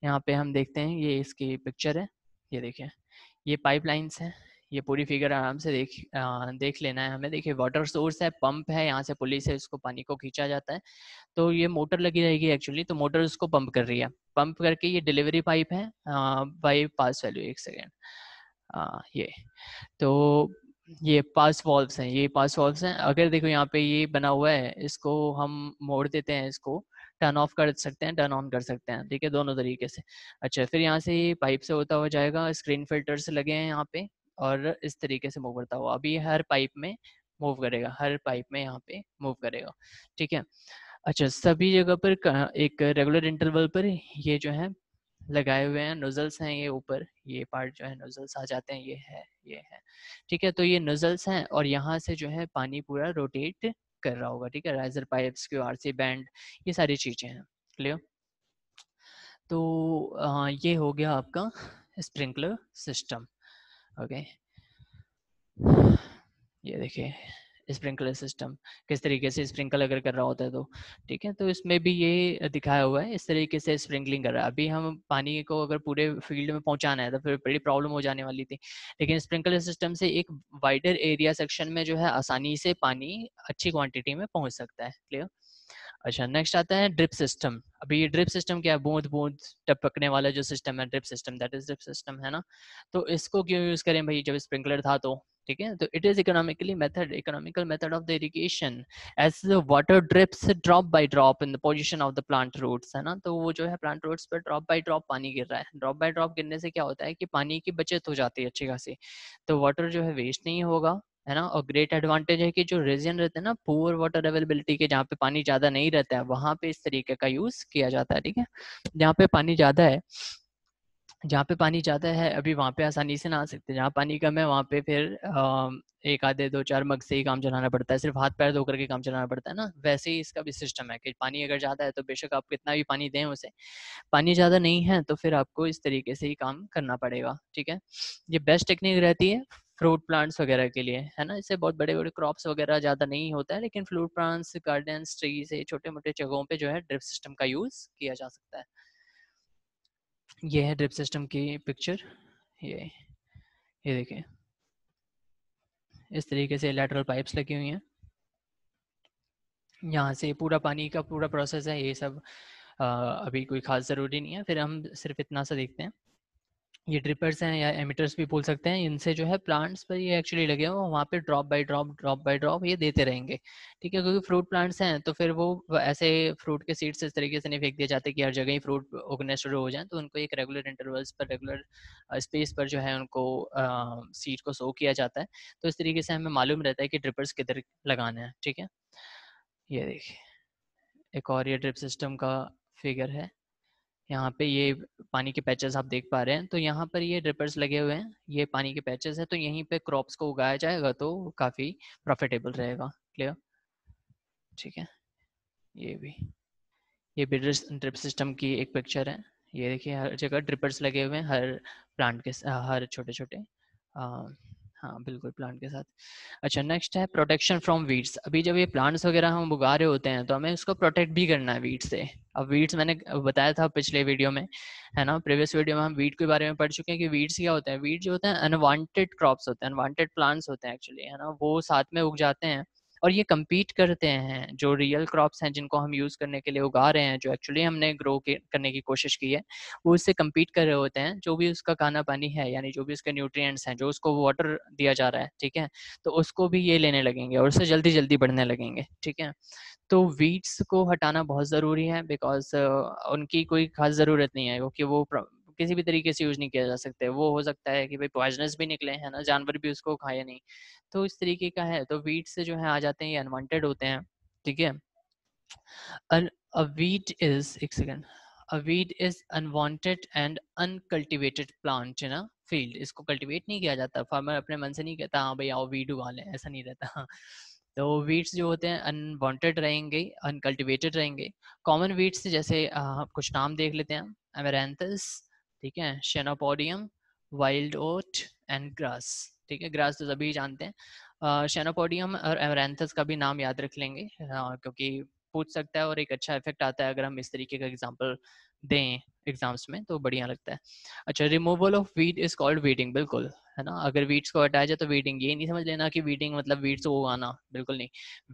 यहाँ पे हम देखते हैं ये इसकी पिक्चर है ये देखिए ये पाइपलाइंस हैं ये पूरी फिगर आराम से देख आ, देख लेना है हमें देखिए वाटर सोर्स है पंप है यहाँ से पुलिस से इसको पानी को खींचा जाता है तो ये मोटर लगी रहेगी एक्चुअली तो मोटर उसको पंप कर रही है पंप करके ये डिलीवरी पाइप है बाई पास वैल्यू एक सेकेंड ये तो ये पास वॉल्व्स हैं ये पास वॉल्व्स हैं अगर देखो यहाँ पे ये बना हुआ है इसको हम मोड़ देते हैं इसको टर्न ऑफ कर सकते हैं टर्न ऑन कर सकते हैं ठीक है दोनों तरीके से अच्छा फिर यहाँ से ये पाइप से होता हुआ जाएगा स्क्रीन फिल्टर से लगे हैं यहाँ पे और इस तरीके से मूव करता हुआ अभी हर पाइप में मूव करेगा हर पाइप में यहाँ पे मूव करेगा ठीक है अच्छा सभी जगह पर एक रेगुलर इंटरवल पर ये जो है लगाए हुए हैं नोजल्स हैं ये ऊपर ये पार्ट जो है नोजल्स आ जाते हैं ये है ये है ठीक है तो ये नोजल्स हैं और यहाँ से जो है पानी पूरा रोटेट कर रहा होगा ठीक है riser pipes Q R C band ये सारी चीज़ें हैं क्लियर तो आ, हाँ, ये हो गया आपका स्प्रिंकलर सिस्टम ओके ये देखिए स्प्रिंकलर सिस्टम किस तरीके से स्प्रिंकल अगर कर रहा होता है तो ठीक है तो इसमें भी ये दिखाया हुआ है इस तरीके से स्प्रिंकलिंग कर रहा है अभी हम पानी को अगर पूरे फील्ड में पहुंचाना है तो फिर बड़ी प्रॉब्लम हो जाने वाली थी लेकिन स्प्रिंकलर सिस्टम से एक वाइडर एरिया सेक्शन में जो है आसानी से पानी अच्छी क्वान्टिटी में पहुँच सकता है क्लियर अच्छा नेक्स्ट आता है ड्रिप सिस्टम अभी ये ड्रिप सिस्टम क्या है बूंद बूंद टपकने वाला जो सिस्टम है drip system that is drip system है ना तो इसको क्यों यूज करें भाई जब स्प्रिंकलर था तो ठीक है तो it is economically method economical method of the irrigation as the water drips drop by drop in the position of the plant roots है ना तो वो जो है प्लांट रूट्स पर ड्रॉप बाय ड्रॉप पानी गिर रहा है ड्रॉप बाय ड्रॉप गिरने से क्या होता है कि पानी की बचत हो जाती है अच्छी खासी तो वाटर जो है वेस्ट नहीं होगा है ना और ग्रेट एडवांटेज है कि जो रीजन रहते हैं ना पुअर वाटर अवेलेबिलिटी के जहाँ पे पानी ज्यादा नहीं रहता है वहां पे इस तरीके का यूज किया जाता है ठीक है जहाँ पे पानी ज्यादा है जहाँ पे पानी ज़्यादा है अभी वहाँ पे आसानी से ना आ सकते जहाँ पानी कम है वहाँ पे फिर एक आधे दो चार मग से ही काम चलाना पड़ता है सिर्फ हाथ पैर धो करके काम चलाना पड़ता है ना वैसे ही इसका भी सिस्टम है कि पानी अगर ज़्यादा है तो बेशक आप कितना भी पानी दें उसे पानी ज़्यादा नहीं है तो फिर आपको इस तरीके से ही काम करना पड़ेगा ठीक है ये बेस्ट टेक्निक रहती है फ्रूट प्लांट्स वगैरह के लिए है ना इससे बहुत बड़े बड़े क्रॉप्स वगैरह ज़्यादा नहीं होता है लेकिन फ्रूट प्लांट्स गार्डन ट्रीज ये छोटे मोटे जगहों पर जो है ड्रिप सिस्टम का यूज़ किया जा सकता है ये है ड्रिप सिस्टम की पिक्चर ये ये देखिए इस तरीके से लेटरल पाइप्स लगी हुई हैं यहाँ से पूरा पानी का पूरा प्रोसेस है ये सब आ, अभी कोई खास ज़रूरी नहीं है फिर हम सिर्फ इतना सा देखते हैं ये ड्रिपर्स हैं या एमिटर्स भी बोल सकते हैं इनसे जो है प्लांट्स पर ये एक्चुअली लगे हुए वहाँ पे drop by drop drop by drop ये देते रहेंगे ठीक है क्योंकि फ्रूट प्लांट्स हैं तो फिर वो ऐसे फ्रूट के सीड्स इस तरीके से नहीं फेंक दिए जाते कि हर जगह ही फ्रूट उगने शुरू हो जाए तो उनको एक रेगुलर इंटरवल्स पर रेगुलर स्पेस पर जो है उनको सीड को सो किया जाता है तो इस तरीके से हमें मालूम रहता है कि ड्रिपर्स किधर लगाना है ठीक है ये देखिए एक और ये ड्रिप सिस्टम का फिगर है यहाँ पे ये पानी के पैचेस आप देख पा रहे हैं तो यहाँ पर ये ड्रिपर्स लगे हुए हैं ये पानी के पैचेस है तो यहीं पे क्रॉप्स को उगाया जाएगा तो काफी प्रॉफिटेबल रहेगा क्लियर ठीक है ये भी ये भी ड्रिप सिस्टम की एक पिक्चर है ये देखिए हर जगह ड्रिपर्स लगे हुए हैं हर प्लांट के हर छोटे छोटे हाँ बिल्कुल प्लांट के साथ अच्छा नेक्स्ट है प्रोटेक्शन फ्रॉम वीड्स अभी जब ये प्लांट्स वगैरह हम उगा रहे होते हैं तो हमें उसको प्रोटेक्ट भी करना है वीड्स से अब वीड्स मैंने बताया था पिछले वीडियो में है ना प्रीवियस वीडियो में हम वीड के बारे में पढ़ चुके हैं कि वीड्स क्या होते हैं वीड जो होते हैं अनवांटेड क्रॉप्स होते हैं अनवांटेड प्लांट्स होते हैं एक्चुअली है ना वो साथ में उग जाते हैं और ये कम्पीट करते हैं जो रियल क्रॉप्स हैं जिनको हम यूज़ करने के लिए उगा रहे हैं जो एक्चुअली हमने ग्रो करने की कोशिश की है वो उससे कम्पीट कर रहे होते हैं जो भी उसका खाना पानी है यानी जो भी उसके न्यूट्रिय हैं जो उसको वाटर दिया जा रहा है ठीक है तो उसको भी ये लेने लगेंगे और उससे जल्दी जल्दी बढ़ने लगेंगे ठीक है तो वीड्स को हटाना बहुत ज़रूरी है बिकॉज उनकी कोई खास ज़रूरत नहीं है क्योंकि वो किसी भी तरीके से यूज नहीं किया जा सकता है वो हो सकता है कि भाई पॉइजनस भी निकले हैं ना जानवर भी उसको खाए नहीं तो इस तरीके का है तो वीट से जो है आ जाते हैं ये अनवांटेड होते हैं ठीक है वीट इज एक second a weed is unwanted and uncultivated plant plant in a इसको कल्टिवेट नहीं किया जाता फार्मर अपने मन से नहीं कहता हाँ भाई आओ वीट उगा लें ऐसा नहीं रहता तो वीट्स जो होते हैं अनवॉन्टेड रहेंगे अनकल्टिवेटेड रहेंगे कॉमन वीट्स जैसे आ, कुछ नाम देख लेते हैं अमेरेंथस ठीक है chenopodium wild oat and grass ठीक है ग्रास तो सभी जानते हैं शेनापोडियम और एमरेंथस का भी नाम याद रख लेंगे क्योंकि पूछ सकता है और एक अच्छा इफेक्ट आता है अगर हम इस तरीके का एग्जाम्पल दें एग्जाम्स में तो बढ़िया लगता है अच्छा removal of weed is called weeding बिल्कुल है ना अगर वीड्स को हटाया जाए तो वीडिंग ये नहीं समझ लेना कि वीडिंग मतलब वीड्स को उगाना बिल्कुल नहीं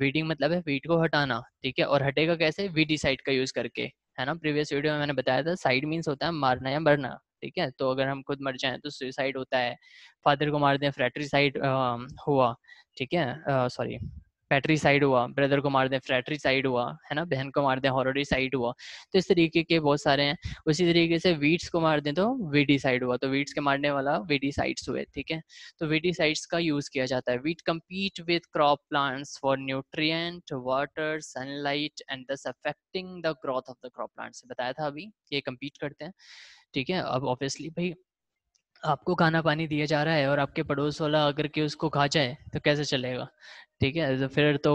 वीडिंग मतलब है वीट को हटाना ठीक है और हटेगा कैसे साइड का यूज करके है ना प्रीवियस वीडियो में मैंने बताया था साइड मीन्स होता है मारना या मरना ठीक है तो अगर हम खुद मर जाएं तो सुसाइड होता है फादर को मार दें साइड हुआ ठीक है सॉरी साइड हुआ ब्रदर को मार दें साइड हुआ है ना बहन को मार दें हॉररी साइड हुआ तो इस तरीके के बहुत सारे हैं उसी तरीके से वीड्स को मार दें तो वीडी साइड हुआ तो वीड्स के मारने वाला वीडी साइड्स हुए ठीक है तो वीडी साइड्स का यूज किया जाता है weed compete with crop plants for nutrient water sunlight and thus affecting the growth of the crop plants बताया था अभी ये कम्पीट करते हैं ठीक है अब ऑब्वियसली भाई आपको खाना पानी दिया जा रहा है और आपके पड़ोस वाला अगर के उसको खा जाए तो कैसे चलेगा ठीक है तो फिर तो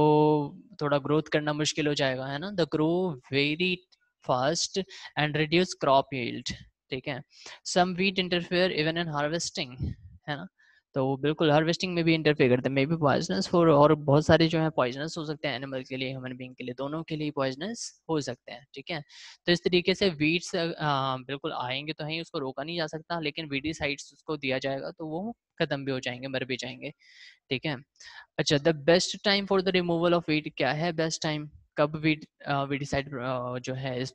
थोड़ा ग्रोथ करना मुश्किल हो जाएगा है ना the grow very fast and reduce crop ठीक है some weed interfere even in harvesting है ना तो बिल्कुल हार्वेस्टिंग में भी इंटरफेयर करते हैं मे बी पॉइजनस फॉर और बहुत सारे जो है पॉइजनस हो सकते हैं एनिमल के लिए ह्यूमन बींग के लिए दोनों के लिए पॉइजनस हो सकते हैं ठीक है तो इस तरीके से वीड्स बिल्कुल आएंगे तो हैं उसको रोका नहीं जा सकता लेकिन वीडी साइड्स उसको दिया जाएगा तो वो खत्म भी हो जाएंगे मर भी जाएंगे ठीक है अच्छा the best time for the removal of weed क्या है बेस्ट टाइम कब वीड वीडिसाइड जो है इस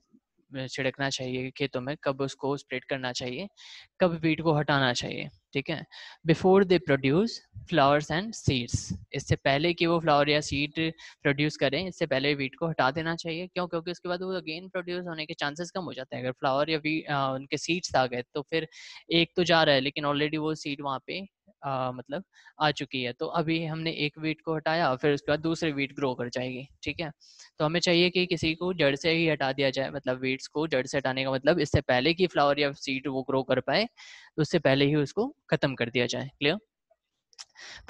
छिड़कना चाहिए खेतों में कब उसको स्प्रेड करना चाहिए कब वीट को हटाना चाहिए ठीक है before they produce flowers and seeds इससे पहले कि वो फ्लावर या सीड प्रोड्यूस करें इससे पहले वीट को हटा देना चाहिए क्यों क्योंकि उसके बाद वो अगेन प्रोड्यूस होने के चांसेस कम हो जाते हैं अगर फ्लावर या वी आ, उनके सीड्स आ गए तो फिर एक तो जा रहा है लेकिन ऑलरेडी वो सीड वहाँ पे आ, मतलब आ चुकी है तो अभी हमने एक वीट को हटाया फिर उसके बाद दूसरे वीट ग्रो कर जाएगी ठीक है तो हमें चाहिए कि किसी को जड़ से ही हटा दिया जाए मतलब वीट्स को जड़ से हटाने का मतलब इससे पहले कि फ्लावर या सीड वो ग्रो कर पाए उससे पहले ही उसको ख़त्म कर दिया जाए clear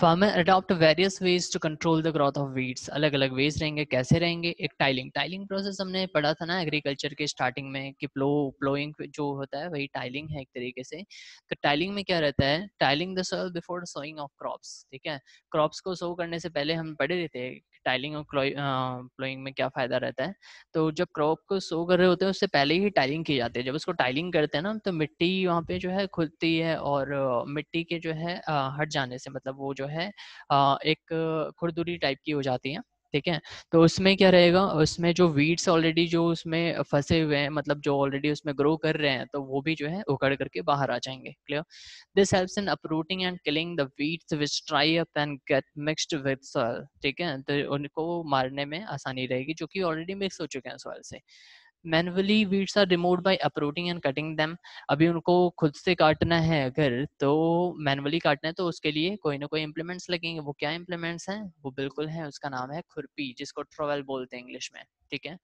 farmer adopt various ways to control the growth of weeds अलग अलग वेज रहेंगे कैसे रहेंगे एक टाइलिंग टाइलिंग प्रोसेस हमने पढ़ा था ना एग्रीकल्चर के स्टार्टिंग में कि प्लो प्लोइंग जो होता है वही टाइलिंग है एक तरीके से तो टाइलिंग में क्या रहता है tilling the soil before the sowing of crops ठीक है क्रॉप्स को सो करने से पहले हम पढ़े रहते हैं टाइलिंग और प्लोइंग में क्या फायदा रहता है तो जब क्रॉप को सो कर रहे होते हैं उससे पहले ही टाइलिंग की जाती है जब उसको टाइलिंग करते हैं ना तो मिट्टी वहाँ पे जो है खुलती है और मिट्टी के जो है हट जाने से मतलब वो जो है एक खुरदुरी टाइप की हो जाती है ठीक है तो उसमें क्या रहेगा उसमें जो वीड्स ऑलरेडी जो उसमें फंसे हुए हैं मतलब जो ऑलरेडी उसमें ग्रो कर रहे हैं तो वो भी जो है उखड़ करके बाहर आ जाएंगे clear this helps in uprooting and killing the weeds which dry up and get mixed with soil ठीक है तो उनको मारने में आसानी रहेगी जो कि ऑलरेडी मिक्स हो चुके हैं सॉयल से manually weeds are remove by uprooting and cutting them अभी उनको खुद से काटना है अगर तो मैनुअली काटना है तो उसके लिए कोई ना कोई इम्प्लीमेंट्स लगेंगे वो क्या इम्प्लीमेंट्स हैं वो बिल्कुल है उसका नाम है खुरपी जिसको ट्रोवेल बोलते हैं इंग्लिश में ठीक है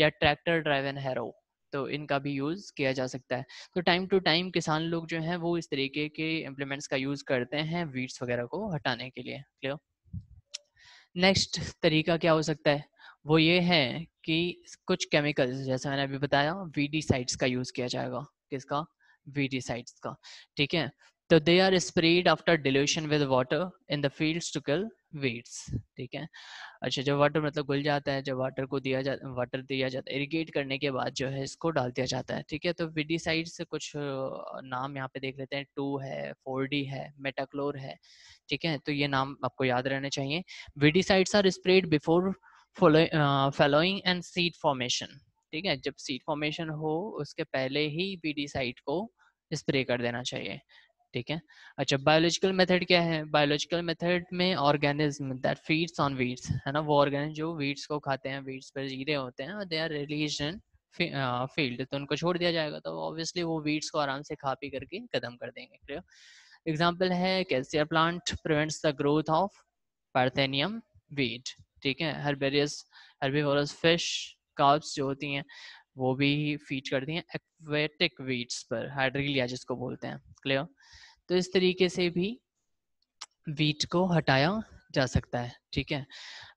या ट्रैक्टर ड्राइव एंड हैरो तो इनका भी यूज़ किया जा सकता है तो टाइम टू टाइम किसान लोग जो हैं वो इस तरीके के इम्प्लीमेंट्स का यूज़ करते हैं वीड्स वगैरह को हटाने के लिए क्लियर नेक्स्ट तरीका क्या हो सकता है वो ये है कि कुछ केमिकल्स जैसे मैंने अभी बताया साइट्स का यूज किया जाएगा किसका साइट्स का ठीक है तो they are spread after dilution with water in the fields to kill weeds ठीक है अच्छा जब वाटर मतलब घुल जाता है जब वाटर को दिया जाता वाटर दिया जाता है इरीगेट करने के बाद जो है इसको डाल दिया जाता है ठीक है तो साइड से कुछ नाम यहाँ पे देख लेते हैं टू है फोर डी है मेटाक्लोर है ठीक है तो ये नाम आपको याद रहने चाहिए sides are spread before flowering and seed formation ठीक है जब सीड फॉर्मेशन हो उसके पहले ही साइट को स्प्रे कर देना चाहिए ठीक है अच्छा बायोलॉजिकल मेथड क्या है बायोलॉजिकल मेथड में organism that feeds on weeds है ना वो ऑर्गेनिज्म जो वीड्स को खाते हैं वीड्स पर जीरे होते हैं और they are release in field तो उनको छोड़ दिया जाएगा तो ऑब्वियसली वो वीड्स को आराम से खा पी करके खत्म कर देंगे क्लियर एग्जाम्पल है कैल्सियर plant prevents the growth of parthenium weed ठीक है हर्बेरियस हर्बीवोरस फिश कार्ब्स जो होती हैं वो भी फीड करती हैं एक्वेटिक वीड्स पर हाइड्रिलिया जिसको बोलते हैं क्लियर तो इस तरीके से भी वीट को हटाया जा सकता है ठीक है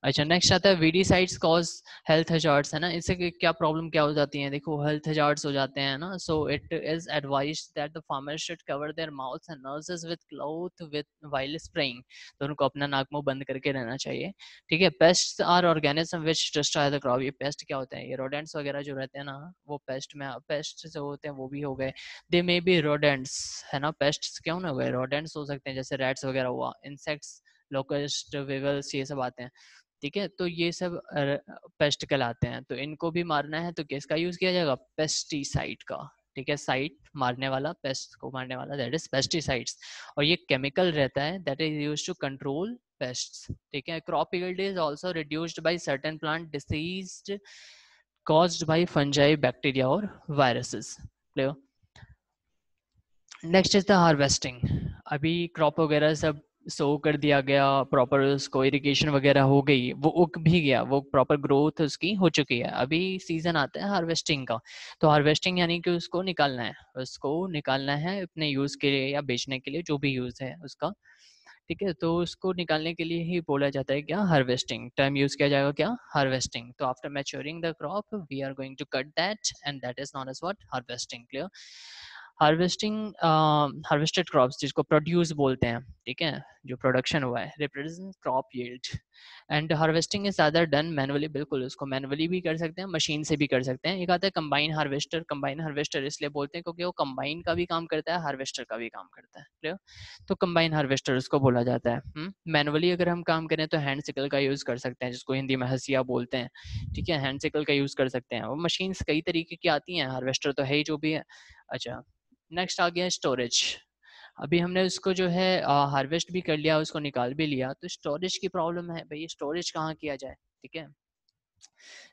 अच्छा नेक्स्ट आता है weedicides cause health hazards है ना इससे क्या प्रॉब्लम क्या हो जाती है देखो हेल्थ हजार्ड्स हो जाते हैं ना so it is advise that the farmer should cover their mouth and noses with cloth with while spraying तो उनको अपना नाक मुंह बंद करके रहना चाहिए ठीक है pest are organism which destroy the crop ये पेस्ट क्या होते हैं ये रोडेंट्स वगैरह जो रहते हैं ना वो पेस्ट में पेस्ट जो होते हैं वो भी हो गए दे मे बी रोडेंट्स है ना पेस्ट क्यों ना हो गए रोडेंट्स हो सकते हैं जैसे रेड्स वगैरह हुआ इंसेक्ट्स लोकस्ट वेवल्स ये सब आते हैं ठीक है तो ये सब पेस्ट कहलाते हैं तो इनको भी मारना है तो किसका यूज किया जाएगा पेस्टिसाइड का ठीक है साइट मारने वाला पेस्ट को मारने वाला दैट इज पेस्टिसाइड्स और ये केमिकल रहता है that is use to control pests ठीक है crop yield is also reduced by certain plant diseased caused by fungi bacteria और viruses clear next is the harvesting अभी क्रॉप वगैरह सब सो कर दिया गया प्रॉपर उसको इरिगेशन वगैरह हो गई वो उग भी गया वो प्रॉपर ग्रोथ उसकी हो चुकी है अभी सीजन आता है हार्वेस्टिंग का तो हार्वेस्टिंग यानी कि उसको निकालना है उसको निकालना है अपने यूज़ के लिए या बेचने के लिए जो भी यूज़ है उसका ठीक है तो उसको निकालने के लिए ही बोला जाता है क्या हार्वेस्टिंग टर्म यूज़ किया जाएगा क्या हार्वेस्टिंग तो after maturing the crop we are going to cut that and that is not as what harvesting clear harvesting harvested crops जिसको प्रोड्यूस बोलते हैं ठीक है जो प्रोडक्शन हुआ है represent crop yield and harvesting is either done manually बिल्कुल उसको मैनुअली भी कर सकते हैं मशीन से भी कर सकते हैं एक आता है कंबाइन हार्वेस्टर कंबाइन हार्वेस्टर इसलिए बोलते हैं क्योंकि वो कंबाइन का भी काम करता है हार्वेस्टर का भी काम करता है क्लियर तो कंबाइन हार्वेस्टर उसको बोला जाता है मैनुअली हम्म? अगर हम काम करें तो हैंड सिकल का यूज़ कर सकते हैं जिसको हिंदी में हसिया बोलते हैं ठीक है हैंड सिकल का यूज़ कर सकते हैं वो मशीन कई तरीके की आती हैं हार्वेस्टर तो है ही जो भी है अच्छा नेक्स्ट आ गया स्टोरेज अभी हमने उसको जो है हार्वेस्ट भी कर लिया उसको निकाल भी लिया तो स्टोरेज की प्रॉब्लम है भाई स्टोरेज कहाँ किया जाए ठीक है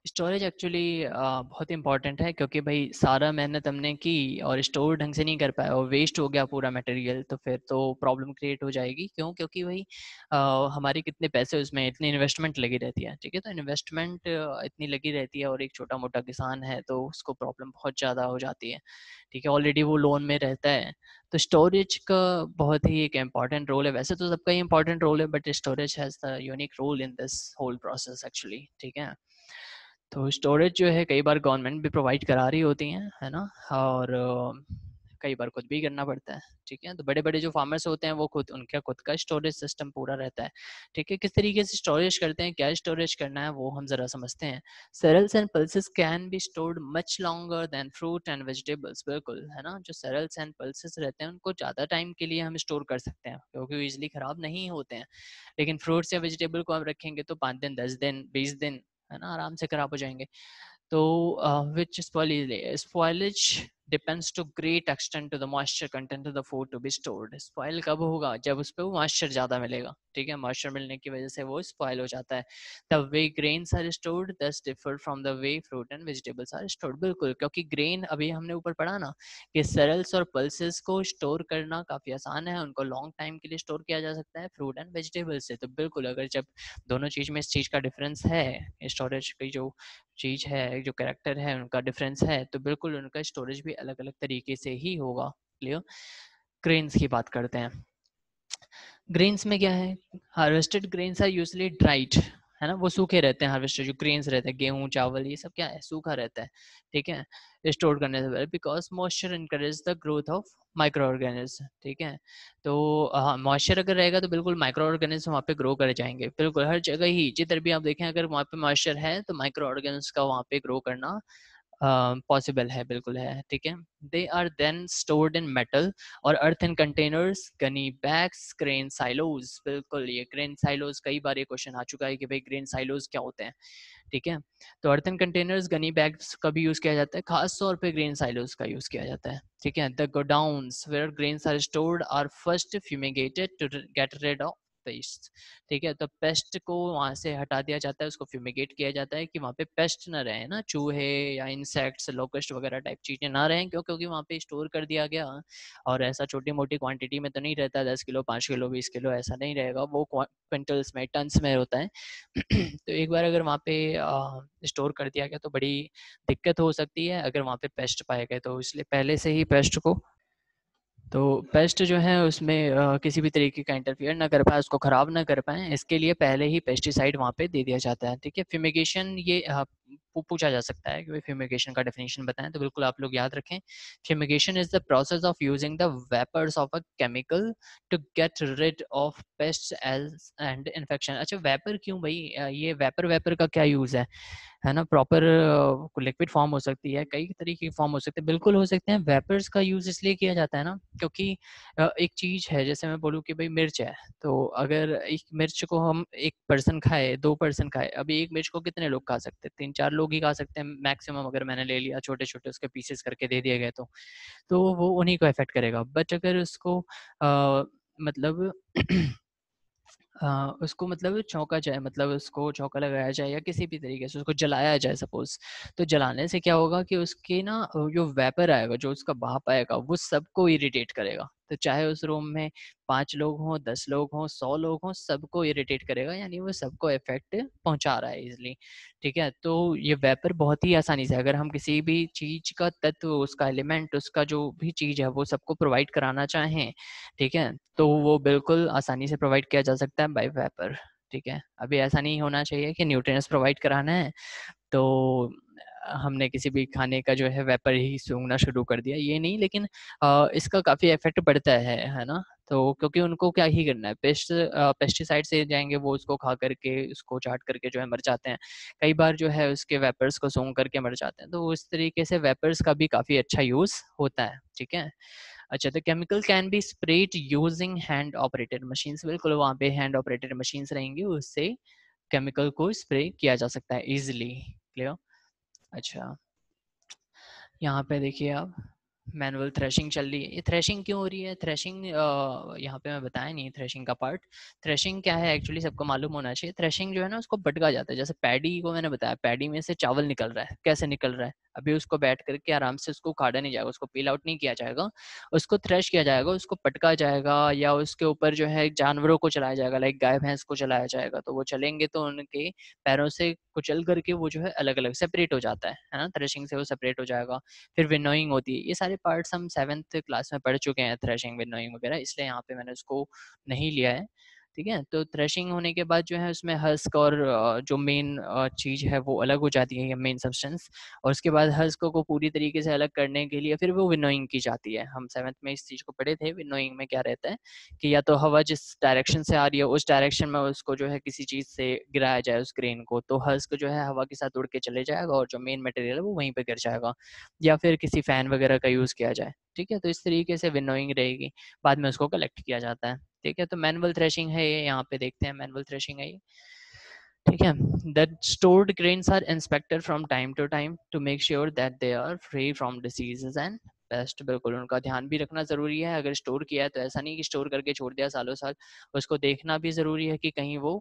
स्टोरेज एक्चुअली बहुत इंपॉर्टेंट है क्योंकि भाई सारा मेहनत हमने की और स्टोर ढंग से नहीं कर पाया और वेस्ट हो गया पूरा मटेरियल तो फिर तो प्रॉब्लम क्रिएट हो जाएगी क्यों क्योंकि भाई uh, हमारे कितने पैसे उसमें इतनी इन्वेस्टमेंट लगी रहती है ठीक है तो इन्वेस्टमेंट इतनी लगी रहती है और एक छोटा मोटा किसान है तो उसको प्रॉब्लम बहुत ज़्यादा हो जाती है ठीक है ऑलरेडी वो लोन में रहता है तो स्टोरेज का बहुत ही एक इम्पॉर्टेंट रोल है वैसे तो सबका ही इम्पॉर्टेंट रोल है but storage has the unique role in this whole process actually ठीक है तो स्टोरेज जो है कई बार गवर्नमेंट भी प्रोवाइड करा रही होती हैं है ना और कई बार खुद भी करना पड़ता है ठीक है तो बड़े बड़े जो फार्मर्स होते हैं वो खुद उनका खुद का स्टोरेज सिस्टम पूरा रहता है ठीक है किस तरीके से स्टोरेज करते हैं क्या स्टोरेज करना है वो हम जरा समझते हैं cereals and pulses can be stored much longer than fruit and vegetables बिल्कुल है ना जो सरल्स एंड पल्सेस रहते हैं उनको ज़्यादा टाइम के लिए हम स्टोर कर सकते हैं क्योंकि वो इजिली ख़राब नहीं होते हैं लेकिन फ्रूट्स या वेजिटेबल को आप रखेंगे तो पाँच दिन दस दिन बीस दिन है ना आराम से खराब हो जाएंगे तो which spoilage depends to great extent to the moisture content of the food to be stored spoil कब होगा जब उस पर मॉइस्चर ज्यादा मिलेगा ठीक है मॉइस्चर मिलने की वजह से वो स्पॉइल हो जाता है the way grains are stored thus differ from the way fruit and vegetables are stored बिल्कुल क्योंकि ग्रेन अभी हमने ऊपर पढ़ा ना कि सरल्स और पल्सेस को स्टोर करना काफी आसान है उनको लॉन्ग टाइम के लिए स्टोर किया जा सकता है फ्रूट एंड वेजिटेबल्स से तो बिल्कुल अगर जब दोनों चीज में इस चीज का डिफरेंस है स्टोरेज की जो चीज है जो कैरेक्टर है उनका डिफरेंस है तो बिल्कुल उनका स्टोरेज भी अलग अलग तरीके से ही होगा क्लियर ग्रेन्स की बात करते हैं ग्रेन्स में क्या है harvested grains are usually dried है ना वो सूखे रहते हैं हार्वेस्टेड जो ग्रेन्स रहते हैं गेहूं चावल ये सब क्या है सूखा रहता है ठीक है स्टोर करने से पहले because moisture encourage the growth of micro organism ठीक है तो हाँ मॉइस्चर अगर रहेगा तो बिल्कुल माइक्रो ऑर्गेनिज्म वहाँ पे ग्रो कर जाएंगे बिल्कुल हर जगह ही जिधर भी आप देखें अगर वहाँ पे मॉइस्चर है तो माइक्रो ऑर्गेनिज्म का वहाँ पे ग्रो करना पॉसिबल है बिल्कुल है ठीक है they are then stored in metal और earthen containers gunny bags grain silos बिल्कुल ये क्रेन साइलोज कई बार ये क्वेश्चन आ चुका है कि भाई क्रेन साइलोज क्या होते हैं ठीक है तो earthen containers gunny bags का भी यूज़ किया जाता है खास तौर पे ग्रेन साइलोज का यूज़ किया जाता है ठीक है the godown where grain are stored are first fumigated to get rid of the yeast ठीक है तो पेस्ट को वहाँ से हटा दिया जाता है उसको फ्यूमिगेट किया जाता है कि वहाँ पे पेस्ट ना रहे ना चूहे या इंसेक्ट्स लोकस्ट वगैरह टाइप चीज़ें ना रहें क्यों क्योंकि वहाँ पे स्टोर कर दिया गया और ऐसा छोटी मोटी क्वांटिटी में तो नहीं रहता दस किलो पाँच किलो बीस किलो ऐसा नहीं रहेगा वो क्विंटल्स में टन में होता है तो एक बार अगर वहाँ पे स्टोर कर दिया गया तो बड़ी दिक्कत हो सकती है अगर वहाँ पे पेस्ट पाए गए तो इसलिए पहले से ही पेस्ट को तो पेस्ट जो है उसमें आ, किसी भी तरीके का इंटरफियर ना कर पाए उसको ख़राब ना कर पाए इसके लिए पहले ही पेस्टिसाइड वहाँ पे दे दिया जाता है ठीक है फ्यूमिगेशन ये पूछा जा सकता है कि फ्यूमिगेशन का डेफिनेशन बताएं तो बिल्कुल आप लोग याद रखें fumigation is the process of using the vapours of a chemical to get rid of pests and infection अच्छा वेपर क्यों भाई ये वेपर वेपर का क्या यूज है है ना प्रॉपर लिक्विड फॉर्म हो सकती है कई तरीके की फॉर्म हो सकते हैं बिल्कुल हो सकते हैं वेपर्स का यूज इसलिए किया जाता है ना क्योंकि एक चीज है जैसे मैं बोलूँ कि भाई मिर्च है तो अगर एक मिर्च को हम एक पर्सन खाए दो पर्सन खाए अभी एक मिर्च को कितने लोग खा सकते हैं तीन चार लोग ही खा सकते हैं मैक्सिमम अगर मैंने ले लिया छोटे छोटे उसके पीसेस करके दे दिए गए तो तो वो उन्हीं को इफेक्ट करेगा बट अगर उसको आ, मतलब आ, उसको मतलब चौंका जाए मतलब उसको चौका लगाया जाए या किसी भी तरीके से उसको जलाया जाए सपोज तो जलाने से क्या होगा कि उसके ना जो वेपर आएगा जो उसका भाप आएगा वो सबको इरिटेट करेगा तो चाहे उस रूम में पांच लोग हों दस लोग हों सौ लोग हों सबको इरिटेट करेगा यानी वो सबको इफेक्ट पहुंचा रहा है इजली ठीक है तो ये वेपर बहुत ही आसानी से अगर हम किसी भी चीज का तत्व उसका एलिमेंट उसका जो भी चीज है वो सबको प्रोवाइड कराना चाहें ठीक है तो वो बिल्कुल आसानी से प्रोवाइड किया जा सकता है बाई वेपर ठीक है अभी ऐसा नहीं होना चाहिए कि न्यूट्रिएंट्स प्रोवाइड कराना है तो हमने किसी भी खाने का जो है वेपर ही सूंघना शुरू कर दिया ये नहीं लेकिन आ, इसका काफ़ी इफेक्ट पड़ता है है ना तो क्योंकि उनको क्या ही करना है पेस्ट पेस्टिसाइड से जाएंगे वो उसको खा करके उसको चाट करके जो है मर जाते हैं कई बार जो है उसके वेपर्स को सूंघ करके मर जाते हैं तो इस तरीके से वेपर्स का भी काफ़ी अच्छा यूज़ होता है ठीक है अच्छा तो chemical can be spread using hand operated machine बिल्कुल वहाँ पे हैंड ऑपरेटेड मशीन रहेंगी उससे केमिकल को स्प्रे किया जा सकता है इजिली क्लियर अच्छा यहाँ पे देखिए आप मैनुअल थ्रेशिंग चल रही है ये थ्रेशिंग क्यों हो रही है थ्रेशिंग यहाँ पे मैं बताया नहीं थ्रेशिंग का पार्ट थ्रेशिंग क्या है एक्चुअली सबको मालूम होना चाहिए थ्रेशिंग जो है ना उसको बटका जाता है जैसे पैडी को मैंने बताया पैडी में से चावल निकल रहा है कैसे निकल रहा है अभी उसको बैठ करके आराम से उसको काटा नहीं जाएगा उसको पील आउट नहीं किया जाएगा उसको थ्रेश किया जाएगा उसको पटका जाएगा या उसके ऊपर जो है जानवरों को चलाया जाएगा लाइक गाय भैंस को चलाया जाएगा तो वो चलेंगे तो उनके पैरों से कुचल करके वो जो है अलग अलग सेपरेट हो जाता है है ना थ्रेशिंग से वो सेपरेट हो जाएगा फिर विनोइंग होती है ये सारे सारे पार्ट्स हम सेवन्थ क्लास में पढ़ चुके हैं थ्रेशिंग विनोइंग वगैरह इसलिए यहाँ पे मैंने उसको नहीं लिया है ठीक है तो थ्रेशिंग होने के बाद जो है उसमें हस्क और जो मेन चीज है वो अलग हो जाती है मेन सब्सटेंस और उसके बाद हस्क को पूरी तरीके से अलग करने के लिए फिर वो विनोइंग की जाती है हम सेवन्थ में इस चीज को पढ़े थे विनोइंग में क्या रहता है कि या तो हवा जिस डायरेक्शन से आ रही है उस डायरेक्शन में उसको जो है किसी चीज से गिराया जाए उस ग्रेन को तो हस्क जो है हवा के साथ उड़ के चले जाएगा और जो मेन मटेरियल है वो वहीं पर गिर जाएगा या फिर किसी फैन वगैरह का यूज किया जाए ठीक है तो इस तरीके से विनोइंग रहेगी बाद में उसको कलेक्ट किया जाता है ठीक है तो मैनुअल थ्रेशिंग है ये यहाँ पे देखते हैं मैनुअल थ्रेशिंग है ये ठीक है that stored grains are inspected from time to time to make sure that they are free from diseases and pests बिल्कुल उनका ध्यान भी रखना ज़रूरी है अगर स्टोर किया है तो ऐसा नहीं कि स्टोर करके छोड़ दिया सालों साल उसको देखना भी ज़रूरी है कि कहीं वो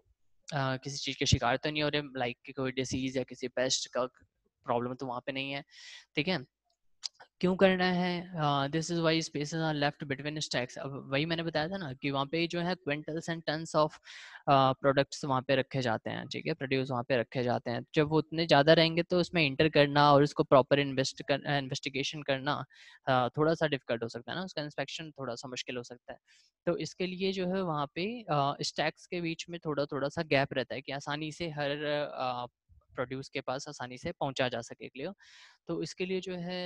आ, किसी चीज़ के शिकार तो नहीं हो रहे लाइक कोई डिसीज़ या किसी पेस्ट का प्रॉब्लम तो वहां पे नहीं है ठीक है क्यों करना है this is why space are left between stacks अब वही मैंने बताया था ना कि वहाँ पे जो है quintals and ton of products वहाँ पे रखे जाते हैं ठीक है प्रोड्यूस वहाँ पे रखे जाते हैं जब वो उतने ज़्यादा रहेंगे तो उसमें इंटर करना और उसको प्रॉपर इन्वेस्ट कर इन्वेस्टिगेशन करना uh, थोड़ा सा डिफिकल्ट हो सकता है ना उसका इंस्पेक्शन थोड़ा सा मुश्किल हो सकता है तो इसके लिए जो है वहाँ पे स्टैक्स uh, के बीच में थोड़ा थोड़ा सा गैप रहता है कि आसानी से हर uh, प्रोड्यूस के पास आसानी से पहुंचा जा सके क्लियर तो इसके लिए जो है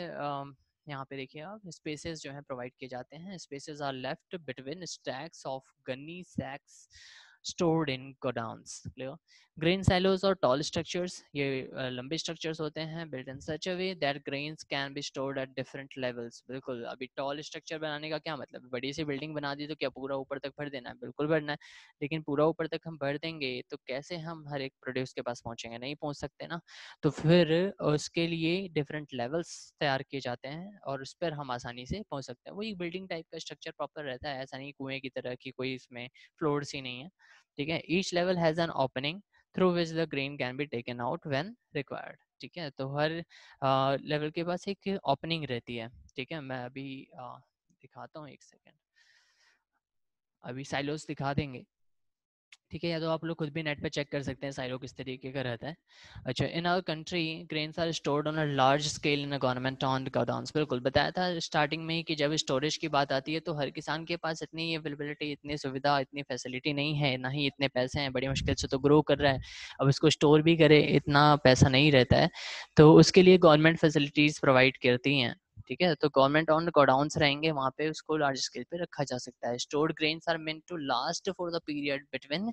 यहाँ पे देखिए आप स्पेसेस जो है प्रोवाइड किए जाते हैं spaces are left between stacks of gunny sacks stored in godowns clear grain silos are tall structures ye uh, lambe structures hote hain built in such a way that grains can be stored at different levels bilkul abhi tall structure banane ka kya matlab badi si building bana di to kya pura upar tak bhar dena hai bilkul bharna hai lekin pura upar tak hum bhar denge to kaise hum har ek produce ke paas pahunchenge nahi pahunch sakte na to fir uske liye different levels taiyar kiye jate hain aur us par hum aasani se pahunch sakte hain wo ek building type ka structure proper rehta hai aisa nahi कुएं ki tarah ki koi isme floors hi nahi hai ठीक है each level has an opening through which the grain can be taken out when required ठीक है तो हर level uh, के पास एक opening रहती है ठीक है मैं अभी uh, दिखाता हूँ एक सेकेंड अभी साइलोस दिखा देंगे ठीक है या तो आप लोग खुद भी नेट पे चेक कर सकते हैं साइलो किस तरीके का रहता है अच्छा in our country grains are stored on a large scale in government on godowns बिल्कुल बताया था स्टार्टिंग में ही कि जब स्टोरेज की बात आती है तो हर किसान के पास इतनी अवेलेबिलिटी इतनी सुविधा इतनी फैसिलिटी नहीं है ना ही इतने पैसे हैं बड़ी मुश्किल से तो ग्रो कर रहा है अब इसको स्टोर भी करे इतना पैसा नहीं रहता है तो उसके लिए गवर्नमेंट फैसिलिटीज़ प्रोवाइड करती हैं ठीक है तो गवर्नमेंट ऑन गोडाउन रहेंगे वहां पे उसको लार्ज स्केल पे रखा जा सकता है stored grain are meant to last for the period between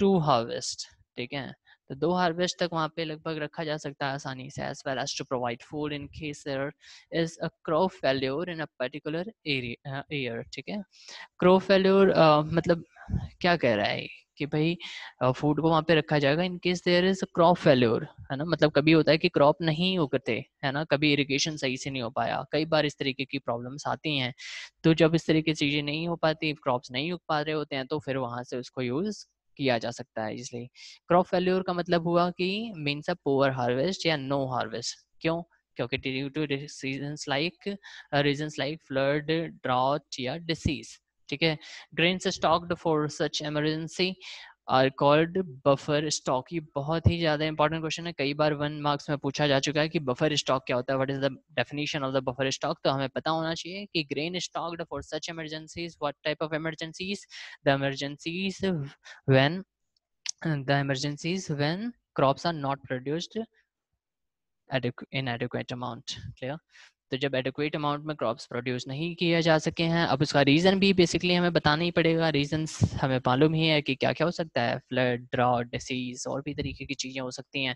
two harvest ठीक है तो दो हार्वेस्ट तक वहां पे लगभग रखा जा सकता है आसानी से as well as to provide food in case is a crop failure in a particular area year ठीक है क्रॉप फेल्योर uh, मतलब क्या कह रहा है कि भाई फूड को वहां पे रखा जाएगा in case there is a crop failure है ना मतलब कभी होता है कि क्रॉप नहीं उगते है ना कभी इरिगेशन सही से नहीं हो पाया कई बार इस तरीके की प्रॉब्लम्स आती हैं तो जब इस तरीके की चीज़ें नहीं हो पाती क्रॉप्स नहीं उग पा रहे होते हैं तो फिर वहां से उसको यूज़ किया जा सकता है इसलिए क्रॉप फेल्योर का मतलब हुआ कि मीन्स अ पोअर हार्वेस्ट या नो हार्वेस्ट क्यों क्योंकि due to reason like reason like flood drought या डिसीज ठीक है grains stocked for such emergency are called buffer stock ये बहुत ही ज्यादा इंपॉर्टेंट क्वेश्चन है कई बार वन मार्क्स में पूछा जा चुका है कि बफर स्टॉक क्या होता है what is the definition of the buffer stock तो हमें पता होना चाहिए कि grain stocked for such emergencies what type of emergencies the emergencies when the emergencies when crops are not produced in adequate amount clear तो जब adequate amount में crops produce नहीं किया जा सके हैं अब उसका रीज़न भी बेसिकली हमें बताना ही पड़ेगा रीज़न हमें मालूम ही है कि क्या क्या हो सकता है फ्लड ड्रॉ डिसीज और भी तरीके की चीज़ें हो सकती हैं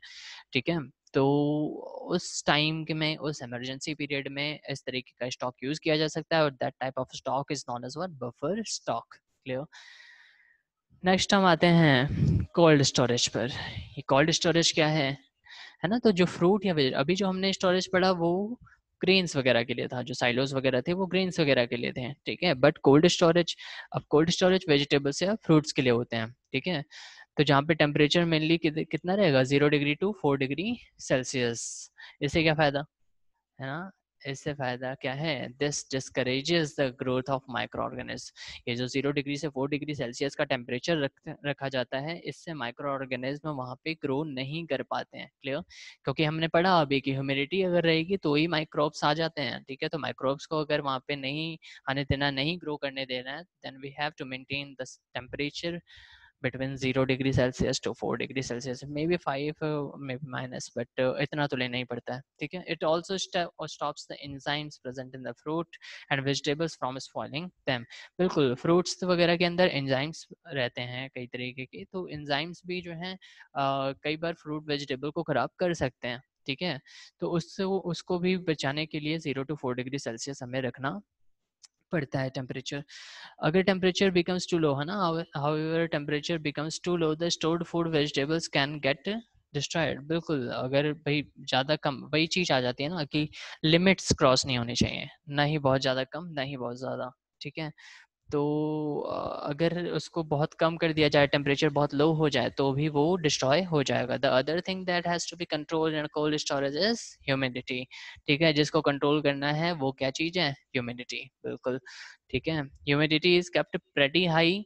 ठीक है तो उस टाइम के में उस एमरजेंसी पीरियड में इस तरीके का स्टॉक यूज़ किया जा सकता है और that type of stock is known as one buffer stock clear next हम आते हैं कोल्ड स्टोरेज पर ये कोल्ड स्टोरेज क्या है है ना तो जो फ्रूट या अभी जो हमने स्टोरेज पढ़ा वो ग्रेन्स वगैरह के लिए था जो साइलोज वगैरह थे वो ग्रेन्स वगैरह के लिए थे ठीक है बट कोल्ड स्टोरेज अब कोल्ड स्टोरेज वेजिटेबल्स या फ्रूट्स के लिए होते हैं ठीक है तो जहाँ पे टेम्परेचर मेनली कितना रहेगा zero degree to four degree Celsius इससे क्या फ़ायदा है ना इससे फायदा क्या है this discourages the growth of micro organism ये जो जीरो डिग्री से फोर डिग्री सेल्सियस का टेम्परेचर रख रखा जाता है इससे माइक्रो ऑर्गेनिज्म वहाँ पे ग्रो नहीं कर पाते हैं क्लियर क्योंकि हमने पढ़ा अभी कि ह्यूमिडिटी अगर रहेगी तो ही माइक्रोब्स आ जाते हैं ठीक है तो माइक्रोब्स को अगर वहाँ पे नहीं आने देना नहीं ग्रो करने देना है then we have to maintain the temperature between 0 degree Celsius to 4 degree Celsius may be 5 may be minus but इतना तो लेना ही पड़ता है ठीक है it also stops the enzymes present in the fruit and vegetables from spoiling them बिल्कुल fruits वगैरह के अंदर एंजाइम्स रहते हैं कई तरीके के तो एंजाइम्स भी जो हैं कई बार फ्रूट वेजिटेबल को ख़राब कर सकते हैं ठीक है तो उससे उसको भी बचाने के लिए zero to four degree Celsius हमें रखना बढ़ता है टेम्परेचर अगर टेम्परेचर बिकम्स टू लो है ना however temperature becomes too low the stored food vegetables can get destroyed बिल्कुल अगर भाई ज़्यादा कम वही चीज़ आ जाती है ना कि लिमिट्स क्रॉस नहीं होनी चाहिए ना ही बहुत ज़्यादा कम ना ही बहुत ज़्यादा ठीक है तो अगर उसको बहुत कम कर दिया जाए टेम्परेचर बहुत लो हो जाए तो भी वो डिस्ट्रॉय हो जाएगा the other thing that has to be control in cold storage is humidity ठीक है जिसको कंट्रोल करना है वो क्या चीज़ है ह्यूमिडिटी बिल्कुल ठीक है humidity is kept pretty high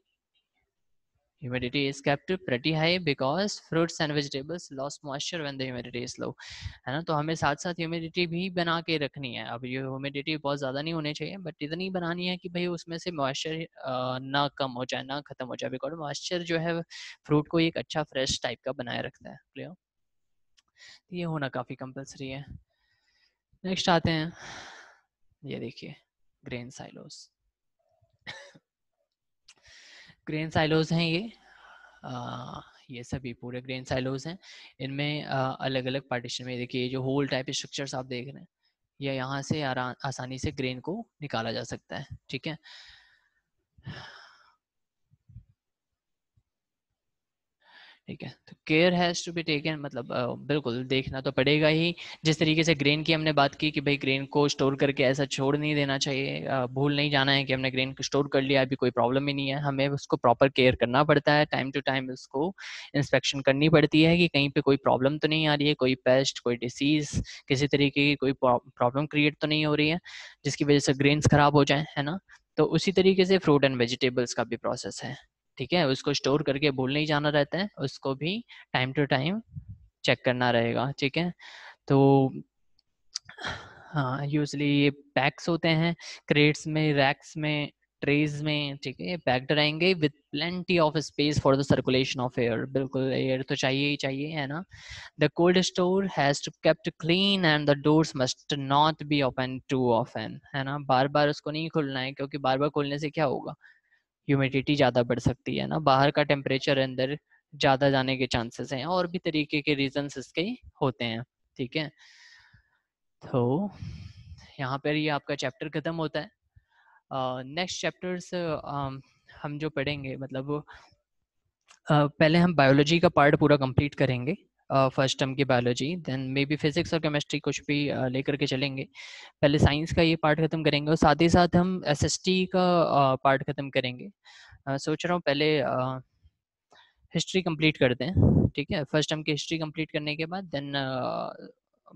humidity is kept pretty high because fruits and vegetables lost moisture when the humidity is low है ना तो हमें साथ साथ humidity भी बना के रखनी है अब ये humidity बहुत ज़्यादा नहीं होनी चाहिए but इतनी बनानी है कि भाई उसमें से moisture ना कम हो जाए ना ख़त्म हो जाए because moisture जो है fruit को एक अच्छा fresh type का बनाए रखता है क्लियर ये होना काफ़ी compulsory है next आते हैं ये देखिए grain silos ग्रेन साइलोज हैं ये आ, ये सभी पूरे ग्रेन साइलोज हैं इनमें अलग अलग पार्टीशन में देखिए जो होल टाइप स्ट्रक्चर्स आप देख रहे हैं ये यहाँ से आसानी से ग्रेन को निकाला जा सकता है ठीक है ठीक है तो care has to be taken मतलब बिल्कुल देखना तो पड़ेगा ही जिस तरीके से ग्रेन की हमने बात की कि भाई ग्रेन को स्टोर करके ऐसा छोड़ नहीं देना चाहिए भूल नहीं जाना है कि हमने ग्रेन को स्टोर कर लिया अभी कोई प्रॉब्लम ही नहीं है हमें उसको प्रॉपर केयर करना पड़ता है टाइम टू टाइम उसको इंस्पेक्शन करनी पड़ती है कि कहीं पर कोई प्रॉब्लम तो नहीं आ रही है कोई पेस्ट कोई डिसीज किसी तरीके की कोई प्रॉब्लम क्रिएट तो नहीं हो रही है जिसकी वजह से ग्रेन्स खराब हो जाए है ना तो उसी तरीके से फ्रूट एंड वेजिटेबल्स का भी प्रोसेस है ठीक है उसको स्टोर करके भूल नहीं जाना रहता है उसको भी टाइम टू टाइम चेक करना रहेगा ठीक है तो हाँ यूजली ये पैक्स होते हैं क्रेट्स में रैक्स में ट्रेज में ठीक है पैक्ड रहेंगे with plenty of space for the circulation of air बिल्कुल एयर तो चाहिए ही चाहिए है ना the cold store has to kept clean and the doors must not be open too ऑफ है ना बार बार उसको नहीं खोलना है क्योंकि बार बार खोलने से क्या होगा ह्यूमिडिटी ज़्यादा बढ़ सकती है ना बाहर का टेम्परेचर अंदर ज़्यादा जाने के चांसेस हैं और भी तरीके के रीजन इसके होते हैं ठीक है तो यहाँ पर ये यह आपका चैप्टर ख़त्म होता है नेक्स्ट चैप्टर्स हम जो पढ़ेंगे मतलब uh, पहले हम बायोलॉजी का पार्ट पूरा कंप्लीट करेंगे फर्स्ट टर्म की biology then may be physics और केमिस्ट्री कुछ भी लेकर के चलेंगे पहले साइंस का ये पार्ट ख़त्म करेंगे और साथ ही साथ हम एसएसटी का पार्ट ख़त्म करेंगे सोच रहा हूँ पहले हिस्ट्री कंप्लीट कर दें ठीक है फर्स्ट टर्म की हिस्ट्री कंप्लीट करने के बाद देन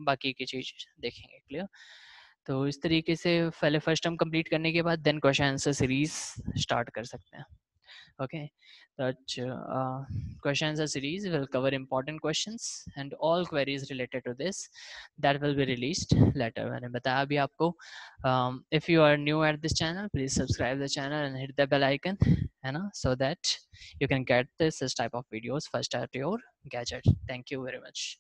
बाकी की चीज़ देखेंगे क्लियर तो इस तरीके से पहले फर्स्ट टर्म कंप्लीट करने के बाद then question answer series start कर सकते हैं okay that uh, question answer series will cover important questions and all queries related to this that will be released later um, if you are new at this channel please subscribe the channel and hit the bell icon so that you can get this, this type of videos first at your gadget thank you very much